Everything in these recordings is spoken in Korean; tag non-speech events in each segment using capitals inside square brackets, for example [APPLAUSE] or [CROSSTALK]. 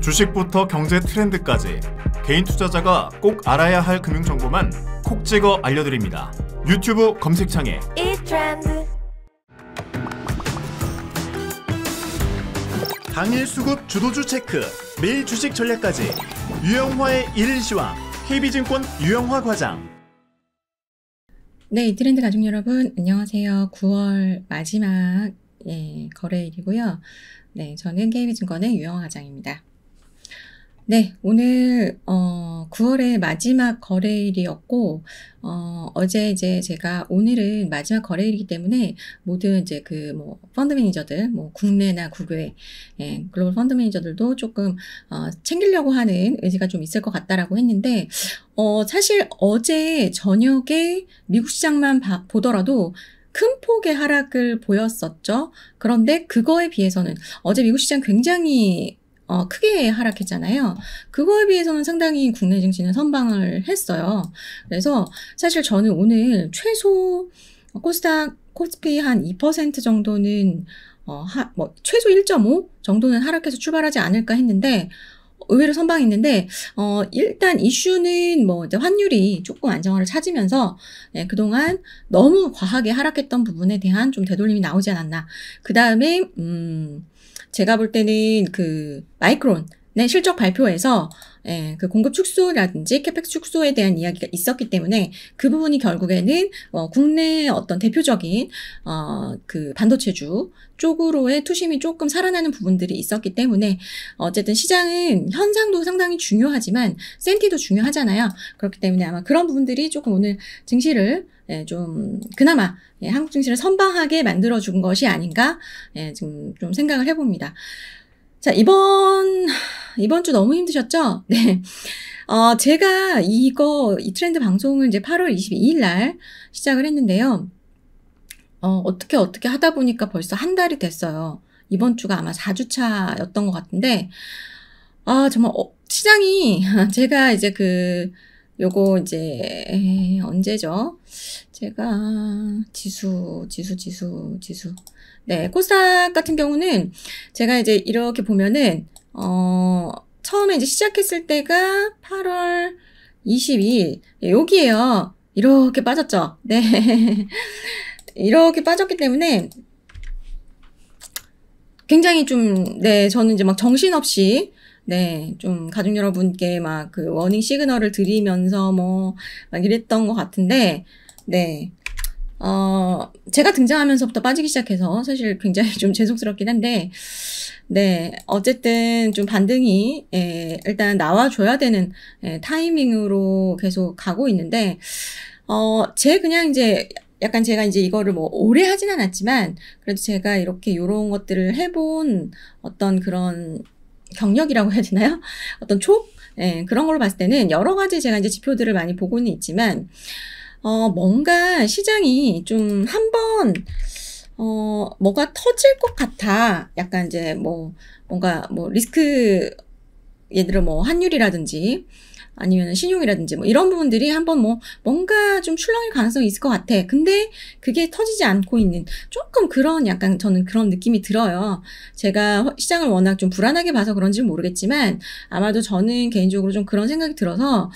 주식부터 경제 트렌드까지 개인 투자자가 꼭 알아야 할 금융 정보만 콕 찍어 알려드립니다. 유튜브 검색창에 당일 수급 주도주 체크, 매일 주식 전략까지 유영화의 1인시황, KB증권 유영화 과장. 네, 이 트렌드 가족 여러분 안녕하세요. 9월 마지막 예, 거래일이고요. 네, 저는 KB증권의 유영화 과장입니다. 네, 오늘 어, 9월의 마지막 거래일이었고 어, 어제 이제 제가 오늘은 마지막 거래일이기 때문에 모든 이제 그뭐 펀드 매니저들, 뭐 국내나 국외 예, 글로벌 펀드 매니저들도 조금 어, 챙기려고 하는 의지가 좀 있을 것 같다라고 했는데 어, 사실 어제 저녁에 미국 시장만 바, 보더라도 큰 폭의 하락을 보였었죠. 그런데 그거에 비해서는 어제 미국 시장 굉장히 어, 크게 하락했잖아요. 그거에 비해서는 상당히 국내 증시는 선방을 했어요. 그래서 사실 저는 오늘 최소 코스닥 코스피 한 2% 정도는 어, 하, 뭐, 최소 1.5 정도는 하락해서 출발하지 않을까 했는데, 의외로 선방했는데 어 일단 이슈는 뭐 이제 환율이 조금 안정화를 찾으면서 예, 그동안 너무 과하게 하락했던 부분에 대한 좀 되돌림이 나오지 않았나. 그 다음에 음 제가 볼 때는 그 마이크론 네, 실적 발표에서 예, 그 공급 축소라든지 캐펙 축소에 대한 이야기가 있었기 때문에 그 부분이 결국에는 어, 국내 어떤 대표적인 어, 그 반도체주 쪽으로의 투심이 조금 살아나는 부분들이 있었기 때문에 어쨌든 시장은 현상도 상당히 중요하지만 센티도 중요하잖아요. 그렇기 때문에 아마 그런 부분들이 조금 오늘 증시를 예, 좀 그나마 예, 한국 증시를 선방하게 만들어준 것이 아닌가 예, 지금 좀 생각을 해봅니다. 자, 이번, 이번 주 너무 힘드셨죠? [LAUGHS] 네. 어, 제가 이거, 이 트렌드 방송을 이제 8월 22일 날 시작을 했는데요. 어, 어떻게 어떻게 하다 보니까 벌써 한 달이 됐어요. 이번 주가 아마 4주차였던 것 같은데, 아, 정말, 어, 시장이, [LAUGHS] 제가 이제 그, 요거 이제, 언제죠? 제가, 지수, 지수, 지수, 지수. 네, 코스닥 같은 경우는 제가 이제 이렇게 보면은 어, 처음에 이제 시작했을 때가 8월 22일 예, 여기에요. 이렇게 빠졌죠. 네. [LAUGHS] 이렇게 빠졌기 때문에 굉장히 좀, 네, 저는 이제 막 정신없이, 네, 좀 가족 여러분께 막 그 워닝 시그널을 드리면서 뭐, 막 이랬던 것 같은데, 네. 어, 제가 등장하면서부터 빠지기 시작해서 사실 굉장히 [LAUGHS] 좀 죄송스럽긴 한데, 네, 어쨌든 좀 반등이, 예, 일단 나와줘야 되는 예, 타이밍으로 계속 가고 있는데, 어, 제 그냥 이제 약간 제가 이제 이거를 뭐 오래 하진 않았지만, 그래도 제가 이렇게 요런 것들을 해본 어떤 그런 경력이라고 해야 되나요? [LAUGHS] 어떤 촉? 예, 그런 걸로 봤을 때는 여러 가지 제가 이제 지표들을 많이 보고는 있지만, 어, 뭔가 시장이 좀 한번 어, 뭐가 터질 것 같아. 약간 이제 뭐 뭔가 뭐 리스크 예를 들어 뭐 환율이라든지 아니면 신용이라든지 뭐 이런 부분들이 한번 뭐 뭔가 좀 출렁일 가능성이 있을 것 같아. 근데 그게 터지지 않고 있는 조금 그런 약간 저는 그런 느낌이 들어요. 제가 시장을 워낙 좀 불안하게 봐서 그런지 모르겠지만 아마도 저는 개인적으로 좀 그런 생각이 들어서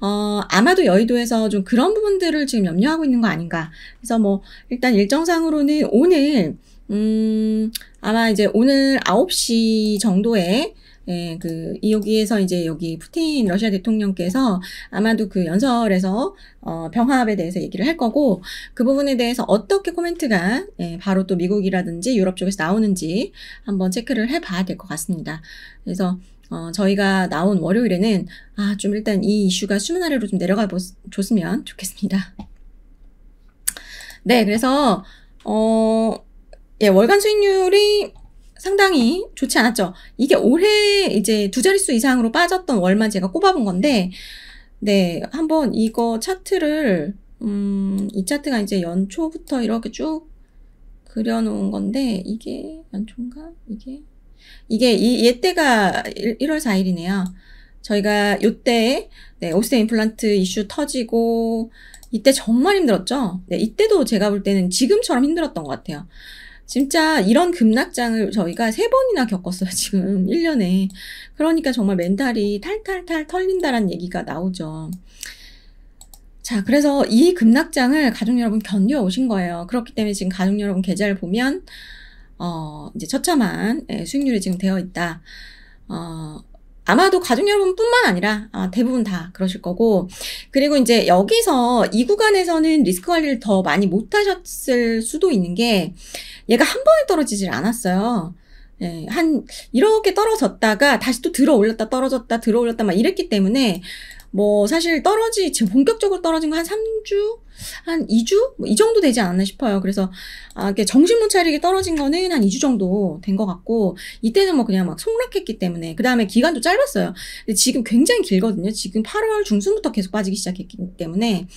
어 아마도 여의도에서 좀 그런 부분들을 지금 염려하고 있는 거 아닌가. 그래서 뭐 일단 일정상으로는 오늘 음 아마 이제 오늘 9시 정도에 예, 그, 여기에서 이제 여기 푸틴 러시아 대통령께서 아마도 그 연설에서 어, 병합에 대해서 얘기를 할 거고 그 부분에 대해서 어떻게 코멘트가 예, 바로 또 미국이라든지 유럽 쪽에서 나오는지 한번 체크를 해봐야 될 것 같습니다. 그래서 어, 저희가 나온 월요일에는 아, 좀 일단 이 이슈가 수면 아래로 좀 내려가 보, 줬으면 좋겠습니다. 네, 그래서 어, 예, 월간 수익률이 상당히 좋지 않았죠. 이게 올해 이제 두 자릿수 이상으로 빠졌던 월만 제가 꼽아본 건데, 네, 한번 이거 차트를, 음, 이 차트가 이제 연초부터 이렇게 쭉 그려놓은 건데, 이게 연초인가? 이게? 이게 이, 이때가 1월 4일이네요. 저희가 요때, 네, 오스테 임플란트 이슈 터지고, 이때 정말 힘들었죠? 네, 이때도 제가 볼 때는 지금처럼 힘들었던 것 같아요. 진짜 이런 급락장을 저희가 세 번이나 겪었어요, 지금. 1년에. [LAUGHS] 그러니까 정말 멘탈이 탈탈탈 털린다라는 얘기가 나오죠. 자, 그래서 이 급락장을 가족 여러분 견뎌오신 거예요. 그렇기 때문에 지금 가족 여러분 계좌를 보면, 어, 이제 처참한 예, 수익률이 지금 되어 있다. 어, 아마도 가족 여러분뿐만 아니라 아, 대부분 다 그러실 거고 그리고 이제 여기서 이 구간에서는 리스크 관리를 더 많이 못하셨을 수도 있는 게 얘가 한 번에 떨어지질 않았어요. 예, 한 이렇게 떨어졌다가 다시 또 들어 올렸다 떨어졌다 들어 올렸다 막 이랬기 때문에 뭐 사실 떨어지 지금 본격적으로 떨어진 거 한 3주, 한 2주 뭐이 정도 되지 않았나 싶어요. 그래서 아, 이게 정신 못 차리게 떨어진 거는 한 2주 정도 된 것 같고 이때는 뭐 그냥 막 속락했기 때문에 그 다음에 기간도 짧았어요. 근데 지금 굉장히 길거든요. 지금 8월 중순부터 계속 빠지기 시작했기 때문에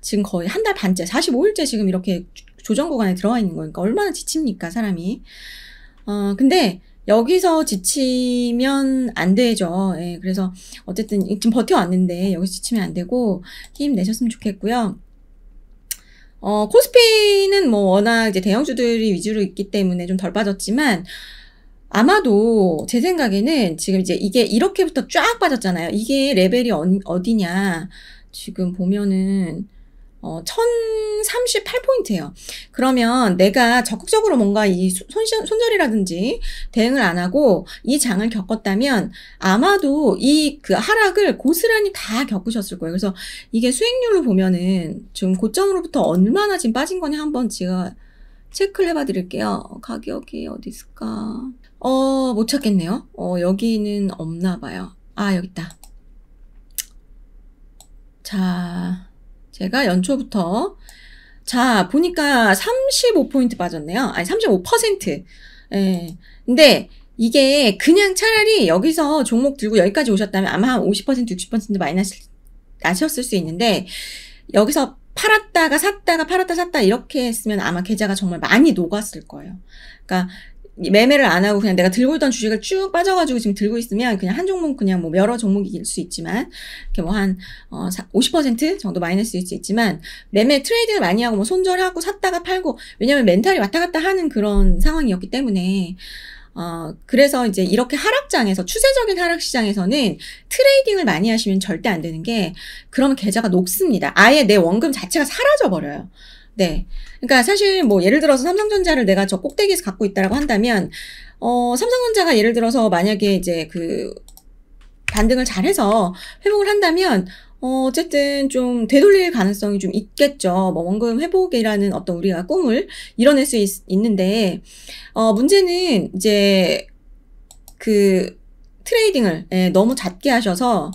지금 거의 한 달 반째, 45일째 지금 이렇게 조정 구간에 들어와 있는 거니까 얼마나 지칩니까 사람이. 어 근데 여기서 지치면 안 되죠. 예, 그래서 어쨌든 지금 버텨왔는데 여기서 지치면 안 되고 힘 내셨으면 좋겠고요. 어, 코스피는 뭐 워낙 이제 대형주들이 위주로 있기 때문에 좀 덜 빠졌지만 아마도 제 생각에는 지금 이제 이게 이렇게부터 쫙 빠졌잖아요. 이게 레벨이 어디냐. 지금 보면은 어, 1038포인트예요. 그러면 내가 적극적으로 뭔가 이 손, 손절이라든지 대응을 안 하고 이 장을 겪었다면 아마도 이 그 하락을 고스란히 다 겪으셨을 거예요. 그래서 이게 수익률로 보면은 지금 고점으로부터 얼마나 지금 빠진 거냐 한번 제가 체크를 해봐 드릴게요. 가격이 어디 있을까? 어, 못 찾겠네요. 어, 여기는 없나 봐요. 아, 여기 있다. 자, 제가 연초부터 자 보니까 35포인트 빠졌네요. 아니 35%. 예. 근데 이게 그냥 차라리 여기서 종목 들고 여기까지 오셨다면 아마 50% 60% 마이너스 나셨을 수 있는데 여기서 팔았다가 샀다가 팔았다 샀다 이렇게 했으면 아마 계좌가 정말 많이 녹았을 거예요. 그러니까 매매를 안 하고 그냥 내가 들고 있던 주식을 쭉 빠져가지고 지금 들고 있으면 그냥 한 종목 그냥 뭐 여러 종목일 수 있지만 이렇게 뭐 한 50% 어, 정도 마이너스일 수 있지만 매매 트레이딩을 많이 하고 뭐 손절하고 샀다가 팔고 왜냐면 멘탈이 왔다 갔다 하는 그런 상황이었기 때문에 어, 그래서 이제 이렇게 하락장에서, 추세적인 하락시장에서는 트레이딩을 많이 하시면 절대 안 되는 게, 그러면 계좌가 녹습니다. 아예 내 원금 자체가 사라져버려요. 네. 그러니까 사실 뭐 예를 들어서 삼성전자를 내가 저 꼭대기에서 갖고 있다라고 한다면 어 삼성전자가 예를 들어서 만약에 이제 그 반등을 잘해서 회복을 한다면 어, 어쨌든 좀 되돌릴 가능성이 좀 있겠죠. 뭐 원금 회복이라는 어떤 우리가 꿈을 이뤄낼 수 있, 있는데 어 문제는 이제 그 트레이딩을 예, 너무 잦게 하셔서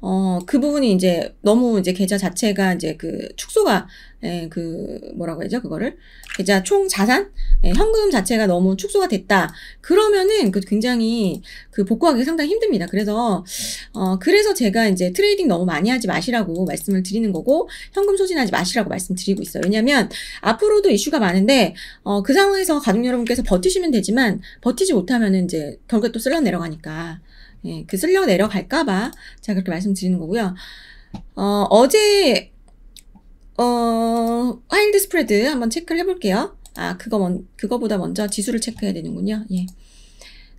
어, 그 부분이 이제 너무 이제 계좌 자체가 이제 그 축소가 예, 그 뭐라고 해죠 야 그거를 이제 총 자산 에, 예, 현금 자체가 너무 축소가 됐다 그러면은 그 굉장히 그 복구하기 상당히 힘듭니다 그래서 어 그래서 제가 이제 트레이딩 너무 많이 하지 마시라고 말씀을 드리는 거고 현금 소진하지 마시라고 말씀드리고 있어요 왜냐하면 앞으로도 이슈가 많은데 어그 상황에서 가족 여러분께서 버티시면 되지만 버티지 못하면은 이제 결국 또 쓸려 내려가니까 예, 그 쓸려 내려갈까봐 제가 그렇게 말씀드리는 거고요. 어, 어제 어, 와인드 스프레드 한번 체크를 해볼게요. 아, 그거 먼, 그거보다 먼저 지수를 체크해야 되는군요. 예.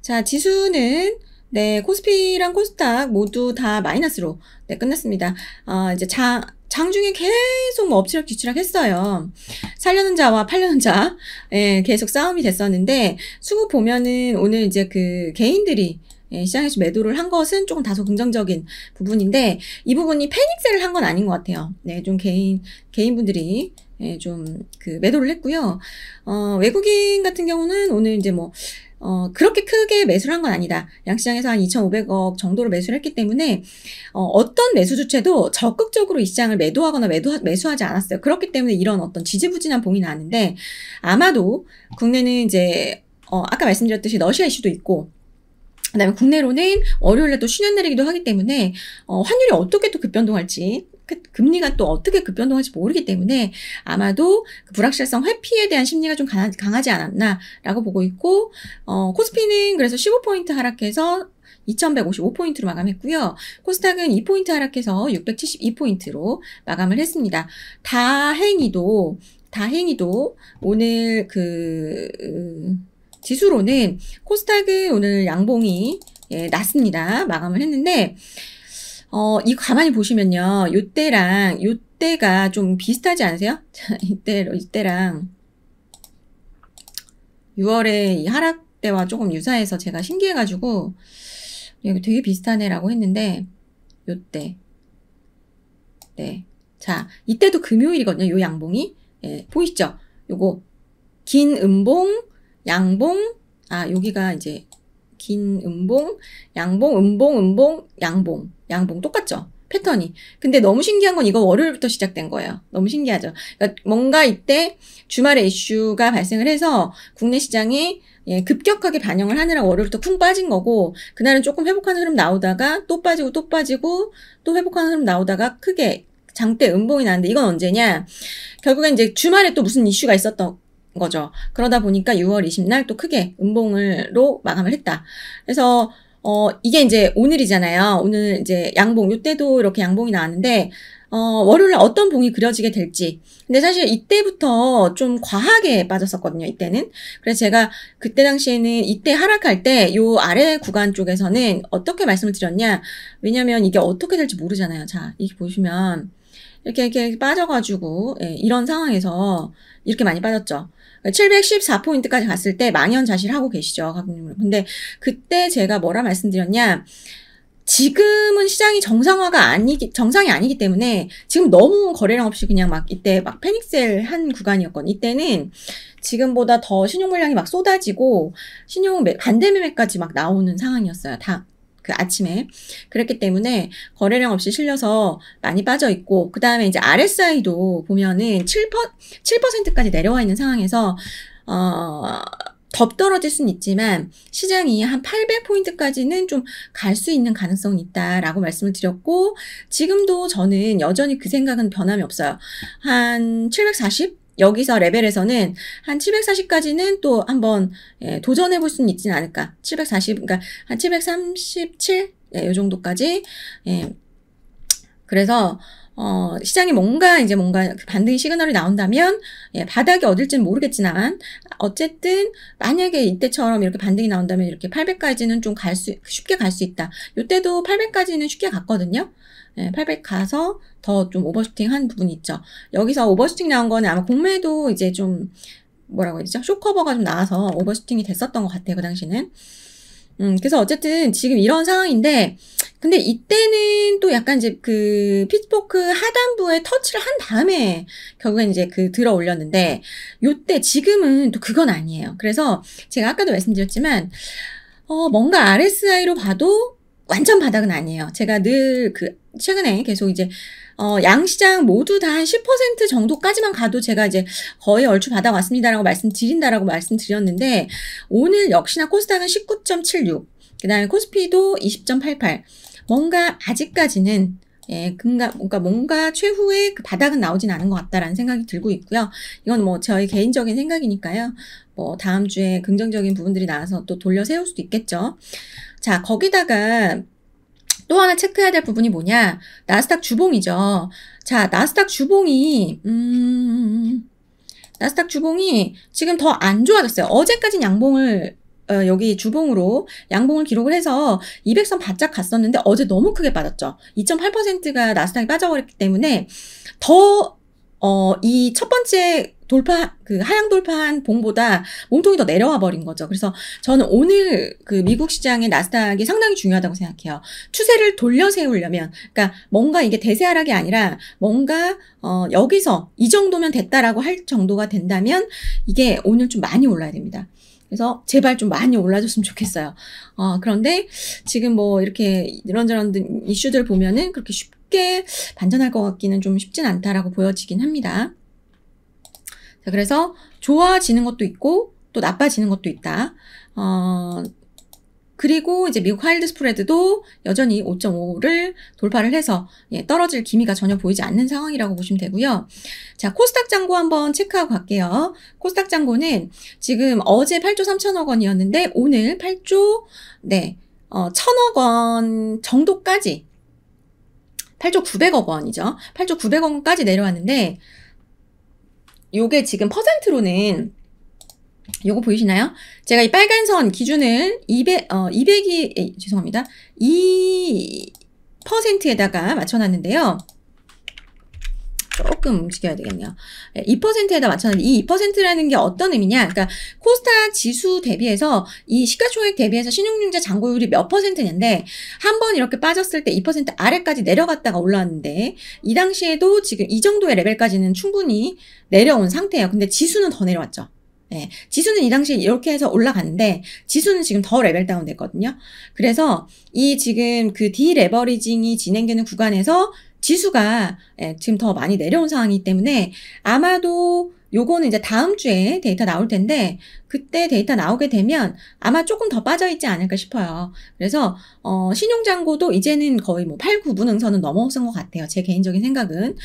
자, 지수는 네, 코스피랑 코스닥 모두 다 마이너스로 네, 끝났습니다. 어, 이제 장, 장중에 계속 뭐 엎치락 뒤치락 했어요. 살려는 자와 팔려는 자, 예, 계속 싸움이 됐었는데, 수급 보면은 오늘 이제 그 개인들이 예, 시장에서 매도를 한 것은 조금 다소 긍정적인 부분인데 이 부분이 패닉세를 한 건 아닌 것 같아요. 네, 좀 개인 개인분들이 예, 좀그 매도를 했고요. 어, 외국인 같은 경우는 오늘 이제 뭐 어, 그렇게 크게 매수를 한 건 아니다. 양시장에서 한 2,500억 정도로 매수를 했기 때문에 어, 어떤 매수 주체도 적극적으로 이 시장을 매도하거나 매도, 매수하지 않았어요. 그렇기 때문에 이런 어떤 지지부진한 봉이 나는데 아마도 국내는 이제 어, 아까 말씀드렸듯이 러시아 이슈도 있고 그다음에 국내로는 월요일에 또 쉬는 날이기도 하기 때문에 어, 환율이 어떻게 또 급변동할지 그 금리가 또 어떻게 급변동할지 모르기 때문에 아마도 그 불확실성 회피에 대한 심리가 좀 강하, 지 않았나라고 보고 있고 어, 코스피는 그래서 15포인트 하락해서 2155포인트로 마감했고요. 코스닥은 2포인트 하락해서 672포인트로 마감을 했습니다. 다행히도 다행히도 오늘 그 음, 지수로는 코스닥은 오늘 양봉이 예, 났습니다. 마감을 했는데 어, 이 가만히 보시면요. 요때랑 요때가 좀 비슷하지 않으세요? 자, [LAUGHS] 이때 이때랑 6월에 이 하락 때와 조금 유사해서 제가 신기해가지고 여기 예, 되게 비슷하네라고 했는데 요때 네. 자, 이때도 금요일이거든요. 요 양봉이. 예, 보이시죠? 요거 긴 음봉 양봉, 아, 여기가 이제 긴 음봉, 양봉, 음봉, 음봉, 양봉, 양봉 똑같죠? 패턴이. 근데 너무 신기한 건 이거 월요일부터 시작된 거예요. 너무 신기하죠. 그러니까 뭔가 이때 주말에 이슈가 발생을 해서 국내 시장이 예, 급격하게 반영을 하느라 월요일부터 쿵 빠진 거고 그날은 조금 회복하는 흐름 나오다가 또 빠지고 또 빠지고 또 회복하는 흐름 나오다가 크게 장대 음봉이 나는데 이건 언제냐? 결국엔 이제 주말에 또 무슨 이슈가 있었던 거죠. 그러다 보니까 6월 20날 또 크게 음봉으로 마감을 했다. 그래서 어 이게 이제 오늘이잖아요. 오늘 이제 양봉 이때도 이렇게 양봉이 나왔는데 어 월요일 어떤 봉이 그려지게 될지. 근데 사실 이때부터 좀 과하게 빠졌었거든요. 이때는. 그래서 제가 그때 당시에는 이때 하락할 때 요 아래 구간 쪽에서는 어떻게 말씀을 드렸냐? 왜냐면 이게 어떻게 될지 모르잖아요. 자, 이게 보시면 이렇게 이렇게 빠져가지고 예, 이런 상황에서 이렇게 많이 빠졌죠. 714포인트까지 갔을 때 망연자실하고 계시죠, 근데 그때 제가 뭐라 말씀드렸냐. 지금은 시장이 정상화가 아니기 정상이 아니기 때문에 지금 너무 거래량 없이 그냥 막 이때 막 패닉셀 한 구간이었건 이때는 지금보다 더 신용 물량이 막 쏟아지고 신용 반대 매매까지 막 나오는 상황이었어요. 다그 아침에. 그렇기 때문에 거래량 없이 실려서 많이 빠져 있고, 그 다음에 이제 RSI도 보면은 7%, 7%까지 내려와 있는 상황에서, 어, 덥 떨어질 수는 있지만 시장이 한 800포인트까지는 좀 갈 수 있는 가능성이 있다라고 말씀을 드렸고 지금도 저는 여전히 그 생각은 변함이 없어요. 한 740? 여기서 레벨에서는 한 740까지는 또 한번 예, 도전해 볼 수는 있지는 않을까. 740, 그러니까 한 737? 예, 요 정도까지. 예. 그래서, 어, 시장이 뭔가 이제 뭔가 그 반등의 시그널이 나온다면, 예, 바닥이 어딜지는 모르겠지만, 어쨌든, 만약에 이때처럼 이렇게 반등이 나온다면 이렇게 800까지는 좀 갈 수, 쉽게 갈 수 있다. 요때도 800까지는 쉽게 갔거든요. 800 가서 더 좀 오버슈팅 한 부분이 있죠. 여기서 오버슈팅 나온 거는 아마 공매도 이제 좀 뭐라고 해야 되죠? 쇼커버가 좀 나와서 오버슈팅이 됐었던 것 같아요. 그 당시는. 음, 그래서 어쨌든 지금 이런 상황인데, 근데 이때는 또 약간 이제 그 피트포크 하단부에 터치를 한 다음에 결국엔 이제 그 들어 올렸는데, 요때 지금은 또 그건 아니에요. 그래서 제가 아까도 말씀드렸지만, 어, 뭔가 RSI로 봐도 완전 바닥은 아니에요. 제가 늘 그 최근에 계속 이제 어, 양시장 모두 다 한 10% 정도까지만 가도 제가 이제 거의 얼추 받아왔습니다라고 말씀드린다라고 말씀드렸는데 오늘 역시나 코스닥은 19.76, 그다음에 코스피도 20.88. 뭔가 아직까지는 예, 그니 뭔가 그러니까 뭔가 최후의 그 바닥은 나오진 않은 것 같다라는 생각이 들고 있고요. 이건 뭐 저의 개인적인 생각이니까요. 뭐 다음 주에 긍정적인 부분들이 나와서 또 돌려 세울 수도 있겠죠. 자, 거기다가 또 하나 체크해야 될 부분이 뭐냐? 나스닥 주봉이죠. 자, 나스닥 주봉이 음 나스닥 주봉이 지금 더 안 좋아졌어요. 어제까진 양봉을 어, 여기 주봉으로 양봉을 기록을 해서 200선 바짝 갔었는데 어제 너무 크게 빠졌죠. 2.8%가 나스닥이 빠져버렸기 때문에 더 이첫 어, 번째 돌파 그 하향 돌파한 봉보다 몸통이 더 내려와 버린 거죠. 그래서 저는 오늘 그 미국 시장의 나스닥이 상당히 중요하다고 생각해요. 추세를 돌려 세우려면 그러니까 뭔가 이게 대세 하락이 아니라 뭔가 어 여기서 이 정도면 됐다라고 할 정도가 된다면 이게 오늘 좀 많이 올라야 됩니다. 그래서 제발 좀 많이 올라줬으면 좋겠어요. 어, 그런데 지금 뭐 이렇게 이런저런 이슈들 보면은 그렇게 쉽게 반전할 것 같기는 좀 쉽진 않다라고 보여지긴 합니다. 자, 그래서 좋아지는 것도 있고 또 나빠지는 것도 있다. 어, 그리고 이제 미국 하일드 스프레드도 여전히 5.5를 돌파를 해서 예, 떨어질 기미가 전혀 보이지 않는 상황이라고 보시면 되고요. 자, 코스닥 장고 한번 체크하고 갈게요. 코스닥 장고는 지금 어제 8조 3천억 원이었는데 오늘 8조 네, 어, 천억 원 정도까지 8조 900억 원이죠. 8조 900억 원까지 내려왔는데 요게 지금 퍼센트로는 요거 보이시나요? 제가 이 빨간 선 기준을 200, 어, 200이, 에이, 죄송합니다. 2%에다가 맞춰놨는데요. 조금 움직여야 되겠네요. 2%에다 맞춰놨는데 이 2%라는 게 어떤 의미냐? 그러니까 코스타 지수 대비해서 이 시가총액 대비해서 신용융자 잔고율이 몇 퍼센트냐인데 한 번 이렇게 빠졌을 때 2% 아래까지 내려갔다가 올라왔는데 이 당시에도 지금 이 정도의 레벨까지는 충분히 내려온 상태예요. 근데 지수는 더 내려왔죠. 예, 지수는 이 당시에 이렇게 해서 올라갔는데 지수는 지금 더 레벨 다운 됐거든요. 그래서 이 지금 그 디레버리징이 진행되는 구간에서 지수가 예, 지금 더 많이 내려온 상황이기 때문에 아마도 요거는 이제 다음 주에 데이터 나올 텐데 그때 데이터 나오게 되면 아마 조금 더 빠져 있지 않을까 싶어요. 그래서 어 신용장고도 이제는 거의 뭐 8, 9분 응선은 넘어선 것 같아요. 제 개인적인 생각은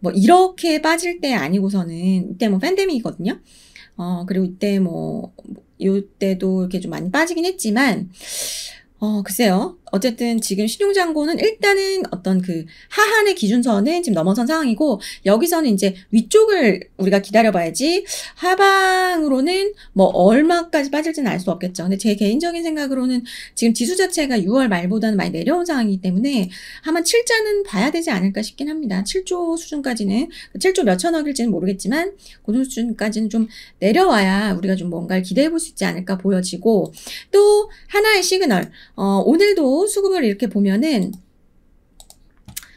뭐 이렇게 빠질 때 아니고서는 이때 뭐 팬데믹이거든요. 어 그리고 이때 뭐, 뭐 요때도 이렇게 좀 많이 빠지긴 했지만 어 글쎄요. 어쨌든 지금 신용장고는 일단은 어떤 그 하한의 기준선은 지금 넘어선 상황이고 여기서는 이제 위쪽을 우리가 기다려봐야지 하방으로는 뭐 얼마까지 빠질지는 알 수 없겠죠. 근데 제 개인적인 생각으로는 지금 지수 자체가 6월 말보다는 많이 내려온 상황이기 때문에 아마 7자는 봐야 되지 않을까 싶긴 합니다. 7조 수준까지는 7조 몇 천억일지는 모르겠지만 고정 그 수준까지는 좀 내려와야 우리가 좀 뭔가를 기대해볼 수 있지 않을까 보여지고 또 하나의 시그널 어, 오늘도 나온 수급을 이렇게 보면은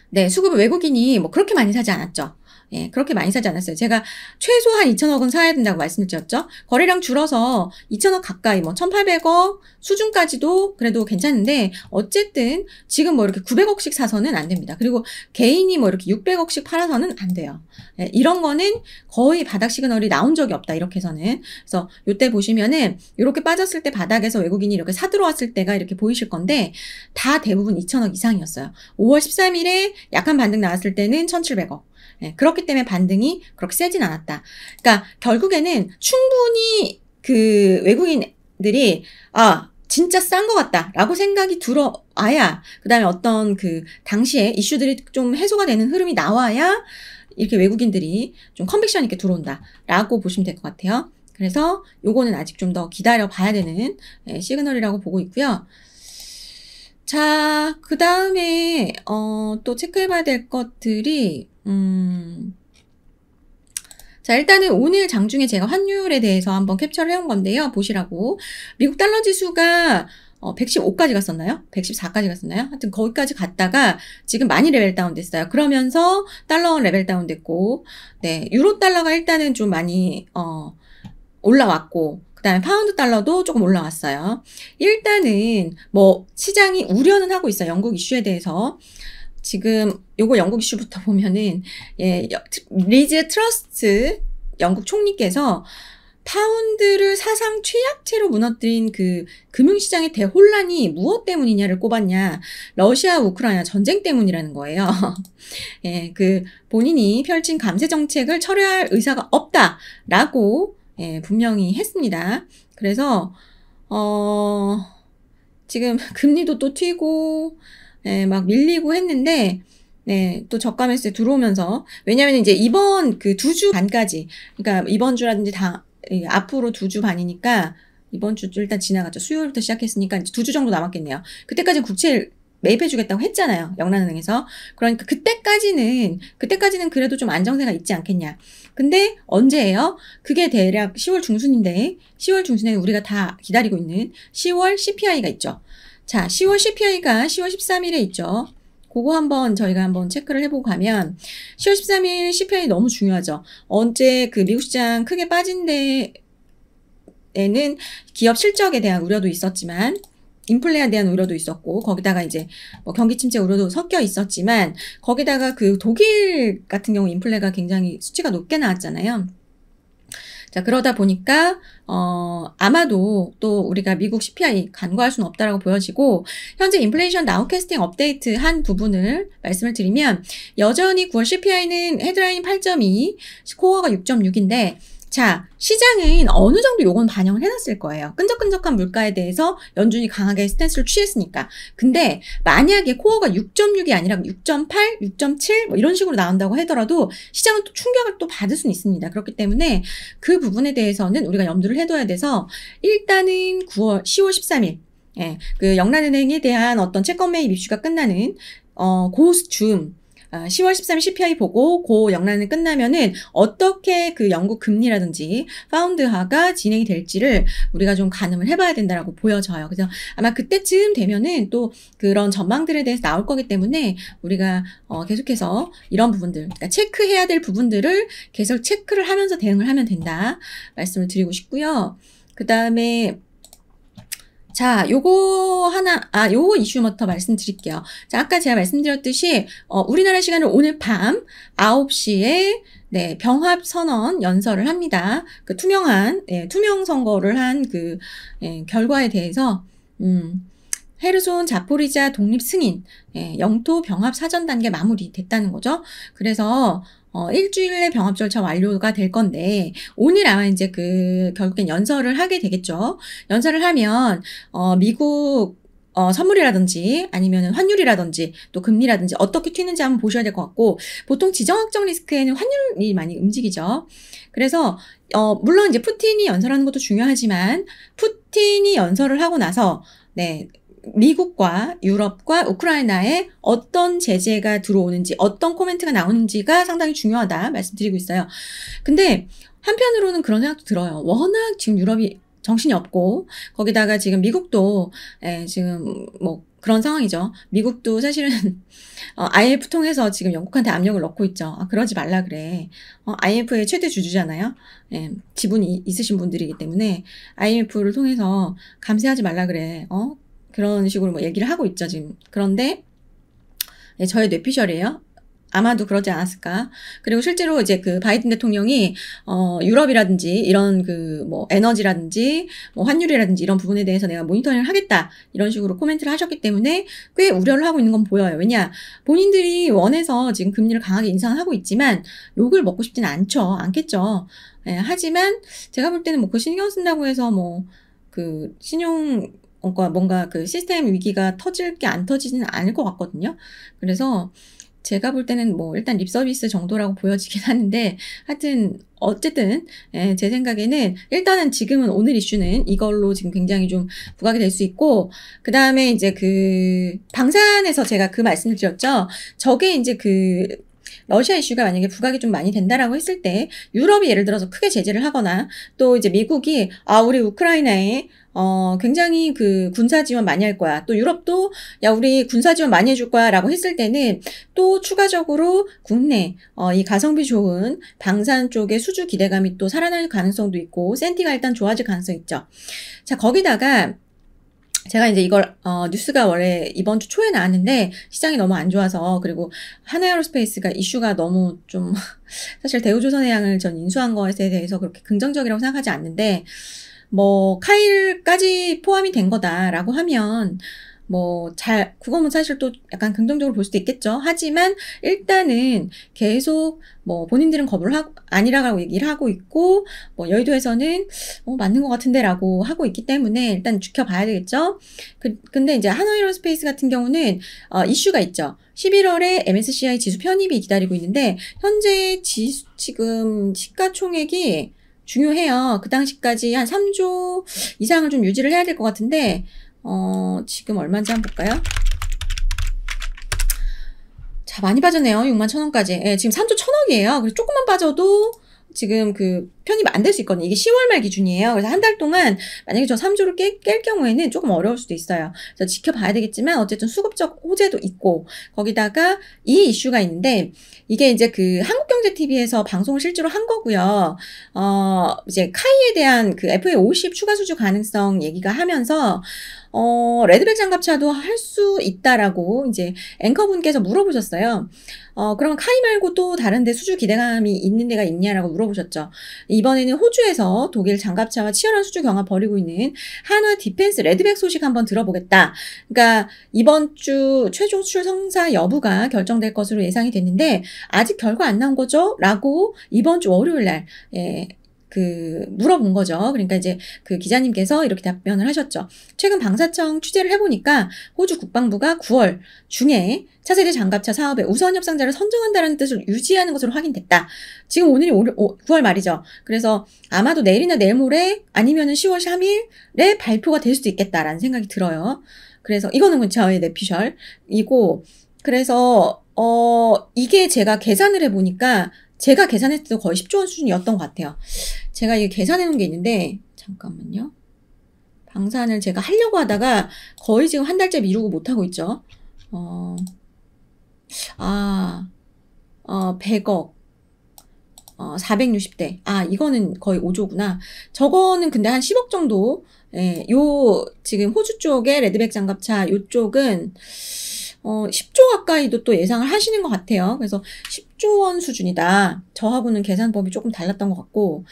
네, 수급을 외국인이 뭐 그렇게 많이 사지 않았죠. 예, 그렇게 많이 사지 않았어요. 제가 최소한 2천억은 사야 된다고 말씀드렸죠. 거래량 줄어서 2천억 가까이 뭐 1,800억 수준까지도 그래도 괜찮은데 어쨌든 지금 뭐 이렇게 900억씩 사서는 안 됩니다. 그리고 개인이 뭐 이렇게 600억씩 팔아서는 안 돼요. 예, 이런 거는 거의 바닥 시그널이 나온 적이 없다. 이렇게 해서는. 그래서 요때 보시면은 이렇게 빠졌을 때 바닥에서 외국인이 이렇게 사들어왔을 때가 이렇게 보이실 건데 다 대부분 2천억 이상이었어요. 5월 13일에 약한 반등 나왔을 때는 1,700억. 네, 그렇기 때문에 반등이 그렇게 세진 않았다. 그러니까 결국에는 충분히 그 외국인들이 아 진짜 싼 것 같다라고 생각이 들어와야 그다음에 어떤 그 당시에 이슈들이 좀 해소가 되는 흐름이 나와야 이렇게 외국인들이 좀 컨백션 있게 들어온다라고 보시면 될 것 같아요. 그래서 요거는 아직 좀 더 기다려 봐야 되는 네, 시그널이라고 보고 있고요. 자, 그 다음에, 어, 또 체크해봐야 될 것들이, 음, 자, 일단은 오늘 장중에 제가 환율에 대해서 한번 캡처를 해온 건데요. 보시라고. 미국 달러 지수가 어, 115까지 갔었나요? 114까지 갔었나요? 하여튼 거기까지 갔다가 지금 많이 레벨 다운 됐어요. 그러면서 달러 레벨 다운 됐고, 네, 유로 달러가 일단은 좀 많이, 어, 올라왔고, 그다음 파운드 달러도 조금 올라왔어요. 일단은 뭐 시장이 우려는 하고 있어요. 영국 이슈에 대해서. 지금 요거 영국 이슈부터 [LAUGHS] 보면은 예, 리즈 트러스트 영국 총리께서 파운드를 사상 최약체로 무너뜨린 그 금융시장의 대혼란이 무엇 때문이냐를 꼽았냐. 러시아, 우크라이나 전쟁 때문이라는 거예요. [LAUGHS] 예, 그 본인이 펼친 감세 정책을 철회할 의사가 없다라고 예, 분명히 했습니다. 그래서 어, 지금 [LAUGHS] 금리도 또 튀고 예, 막 밀리고 했는데 네, 또 저가 매수에 들어오면서 왜냐면 이제 이번 그 두 주 반까지 그러니까 이번 주라든지 다 예, 앞으로 두 주 반이니까 이번 주 일단 지나갔죠. 수요일부터 시작했으니까 이제 두주 정도 남았겠네요. 그때까지 국채 매입해주겠다고 했잖아요. 영란은행에서. 그러니까 그때까지는, 그때까지는 그래도 좀 안정세가 있지 않겠냐. 근데 언제예요? 그게 대략 10월 중순인데, 10월 중순에 우리가 다 기다리고 있는 10월 CPI가 있죠. 자, 10월 CPI가 10월 13일에 있죠. 그거 한번 저희가 한번 체크를 해보고 가면 10월 13일 CPI 너무 중요하죠. 언제 그 미국 시장 크게 빠진 데에는 기업 실적에 대한 우려도 있었지만 인플레에 대한 우려도 있었고 거기다가 이제 뭐 경기 침체 우려도 섞여 있었지만 거기다가 그 독일 같은 경우 인플레가 굉장히 수치가 높게 나왔잖아요. 자, 그러다 보니까, 어, 아마도 또 우리가 미국 CPI 간과할 수는 없다라고 보여지고, 현재 인플레이션 나우캐스팅 업데이트 한 부분을 말씀을 드리면, 여전히 9월 CPI는 헤드라인 8.2, 코어가 6.6인데, 자, 시장은 어느 정도 요건 반영을 해놨을 거예요. 끈적끈적한 물가에 대해서 연준이 강하게 스탠스를 취했으니까. 근데 만약에 코어가 6.6이 아니라 6.8, 6.7 뭐 이런 식으로 나온다고 하더라도 시장은 또 충격을 또 받을 수는 있습니다. 그렇기 때문에 그 부분에 대해서는 우리가 염두를 해둬야 돼서 일단은 9월 10월 13일 예, 그 영란은행에 대한 어떤 채권 매입 입주가 끝나는 어, 고수쯤 10월 어, 13일 CPI 보고 고그 영란은 끝나면은 어떻게 그 영국 금리라든지 파운드화가 진행이 될지를 우리가 좀 가늠을 해봐야 된다라고 보여져요. 그래서 아마 그때쯤 되면은 또 그런 전망들에 대해서 나올 거기 때문에 우리가 어, 계속해서 이런 부분들, 그러니까 체크해야 될 부분들을 계속 체크를 하면서 대응을 하면 된다 말씀을 드리고 싶고요. 그 다음에 자, 요거 하나, 아, 요 이슈부터 말씀드릴게요. 자, 아까 제가 말씀드렸듯이, 어, 우리나라 시간을 오늘 밤 9시에 네, 병합 선언 연설을 합니다. 그 투명한, 예, 투명 선거를 한 그, 예, 결과에 대해서, 음, 헤르손 자포리자 독립 승인, 예, 영토 병합 사전 단계 마무리 됐다는 거죠. 그래서, 어, 일주일 내 병합 절차 완료가 될 건데 오늘 아마 이제 그 결국엔 연설을 하게 되겠죠. 연설을 하면 어, 미국 어, 선물이라든지 아니면 환율이라든지 또 금리라든지 어떻게 튀는지 한번 보셔야 될 것 같고 보통 지정학적 리스크에는 환율이 많이 움직이죠. 그래서 어, 물론 이제 푸틴이 연설하는 것도 중요하지만 푸틴이 연설을 하고 나서 네 미국과 유럽과 우크라이나에 어떤 제재가 들어오는지 어떤 코멘트가 나오는지가 상당히 중요하다 말씀드리고 있어요. 근데 한편으로는 그런 생각도 들어요. 워낙 지금 유럽이 정신이 없고 거기다가 지금 미국도 에, 예, 지금 뭐 그런 상황이죠. 미국도 사실은 [LAUGHS] 어, IF 통해서 지금 영국한테 압력을 넣고 있죠. 아, 그러지 말라 그래. 어, IF의 최대 주주잖아요. 예, 지분이 있으신 분들이기 때문에 IF를 통해서 감세하지 말라 그래. 어, 그런 식으로 뭐 얘기를 하고 있죠, 지금. 그런데, 예, 저의 뇌피셜이에요. 아마도 그러지 않았을까. 그리고 실제로 이제 그 바이든 대통령이 어 유럽이라든지 이런 그 뭐 에너지라든지 뭐 환율이라든지 이런 부분에 대해서 내가 모니터링을 하겠다 이런 식으로 코멘트를 하셨기 때문에 꽤 우려를 하고 있는 건 보여요. 왜냐 본인들이 원해서 지금 금리를 강하게 인상을 하고 있지만 욕을 먹고 싶지는 않죠. 않겠죠. 예, 하지만 제가 볼 때는 뭐 그 신경 쓴다고 해서 뭐 그 신용 뭔가 뭔가 그 시스템 위기가 터질 게 안 터지지는 않을 것 같거든요. 그래서 제가 볼 때는 뭐 일단 립 서비스 정도라고 [LAUGHS] 보여지긴 하는데 하여튼 어쨌든 예, 제 생각에는 일단은 지금은 오늘 이슈는 이걸로 지금 굉장히 좀 부각이 될 수 있고 그 다음에 이제 그 방산에서 제가 그 말씀을 드렸죠. 저게 이제 그 러시아 이슈가 만약에 부각이 좀 많이 된다라고 했을 때 유럽이 예를 들어서 크게 제재를 하거나 또 이제 미국이 아 우리 우크라이나에 어, 굉장히 그 군사 지원 많이 할 거야. 또 유럽도 야, 우리 군사 지원 많이 해줄 거야. 라고 했을 때는 또 추가적으로 국내, 어, 이 가성비 좋은 방산 쪽의 수주 기대감이 또 살아날 가능성도 있고, 센티가 일단 좋아질 가능성 있죠. 자, 거기다가 제가 이제 이걸 어, 뉴스가 원래 이번 주 초에 나왔는데 시장이 너무 안 좋아서 그리고 하나에어로스페이스가 이슈가 너무 좀 [LAUGHS] 사실 대우조선해양을 전 인수한 것에 대해서 그렇게 긍정적이라고 생각하지 않는데 뭐 카일까지 포함이 된 거다라고 하면 뭐, 잘, 그거는 사실 또 약간 긍정적으로 볼 수도 있겠죠. 하지만, 일단은 계속, 뭐, 본인들은 거부를 하, 아니라고 얘기를 하고 있고, 뭐, 여의도에서는, 어, 맞는 것 같은데, 라고 하고 있기 때문에, 일단 지켜봐야 되겠죠. 그, 근데 이제 하노이 런스페이스 같은 경우는, 어, 이슈가 있죠. 11월에 MSCI 지수 편입이 기다리고 있는데, 현재 지수, 지금 시가총액이, 중요해요. 그 당시까지 한 3조 이상을 좀 유지를 해야 될 것 같은데 어, 지금 얼마인지 한번 볼까요? 자, 많이 빠졌네요. 6만 천원까지. 예, 지금 3조 천억이에요. 그래서 조금만 빠져도 지금 그 편입 안 될 수 있거든요. 이게 10월 말 기준이에요. 그래서 한 달 동안 만약에 저 3조를 깰, 깰 경우에는 조금 어려울 수도 있어요. 그래서 지켜봐야 되겠지만 어쨌든 수급적 호재도 있고 거기다가 이 이슈가 있는데 이게 이제 그 한국경제TV에서 방송을 실제로 한 거고요. 어, 이제 카이에 대한 그 FA50 추가 수주 가능성 얘기가 하면서 어, 레드백 장갑차도 할 수 있다라고 이제 앵커분께서 물어보셨어요. 어, 그러면 카이 말고 또 다른데 수주 기대감이 있는 데가 있냐라고 물어보셨죠. 이번에는 호주에서 독일 장갑차와 치열한 수주 경합 벌이고 있는 한화 디펜스 레드백 소식 한번 들어보겠다. 그러니까 이번 주 최종 수 출성사 여부가 결정될 것으로 예상이 됐는데 아직 결과 안 나온 거죠? 라고 이번 주 월요일 날 예, 그 물어본 거죠. 그러니까 이제 그 기자님께서 이렇게 답변을 하셨죠. 최근 방사청 취재를 해보니까 호주 국방부가 9월 중에 차세대 장갑차 사업에 우선 협상자를 선정한다는 뜻을 유지하는 것으로 확인됐다. 지금 오늘이 9월 말이죠. 그래서 아마도 내일이나 내일 모레 아니면은 10월 3일에 발표가 될 수도 있겠다라는 생각이 들어요. 그래서 이거는 뭐 저의 내피셜이고 그래서 어 이게 제가 계산을 해보니까 제가 계산했을 때도 거의 10조 원 수준이었던 것 같아요. 제가 이게 계산해 놓은 게 있는데 잠깐만요. 방산을 제가 하려고 하다가 거의 지금 한 달째 미루고 못하고 있죠. 어, 아, 어, 100억. 어, 460대. 아, 이거는 거의 5조구나. 저거는 근데 한 10억 정도. 예, 요, 지금 호주 쪽에 레드백 장갑차 요쪽은, 어, 10조 가까이도 또 예상을 하시는 것 같아요. 그래서 10조 원 수준이다. 저하고는 계산법이 조금 달랐던 것 같고,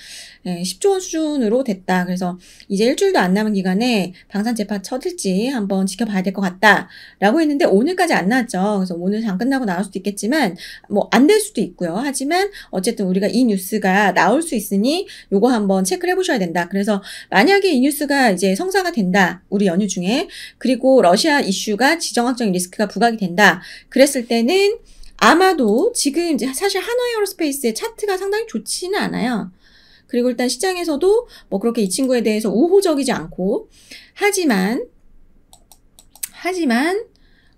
예, 10조 원 수준으로 됐다. 그래서 이제 일주일도 안 남은 기간에 방산재파 쳐들지 한번 지켜봐야 될 것 같다. 라고 했는데, 오늘까지 안 나왔죠. 그래서 오늘 장 끝나고 나올 수도 있겠지만, 뭐, 안 될 수도 있고요. 하지만, 어쨌든 우리가 이 뉴스가 나올 수 있으니, 요거 한번 체크를 해보셔야 된다. 그래서, 만약에 이 뉴스가 이제 성사가 된다. 우리 연휴 중에. 그리고 러시아 이슈가 지정학적인 리스크가 부각이 된다. 그랬을 때는, 아마도 지금 이제 사실 한화 에어로스페이스의 차트가 상당히 좋지는 않아요. 그리고 일단 시장에서도 뭐 그렇게 이 친구에 대해서 우호적이지 않고 하지만 하지만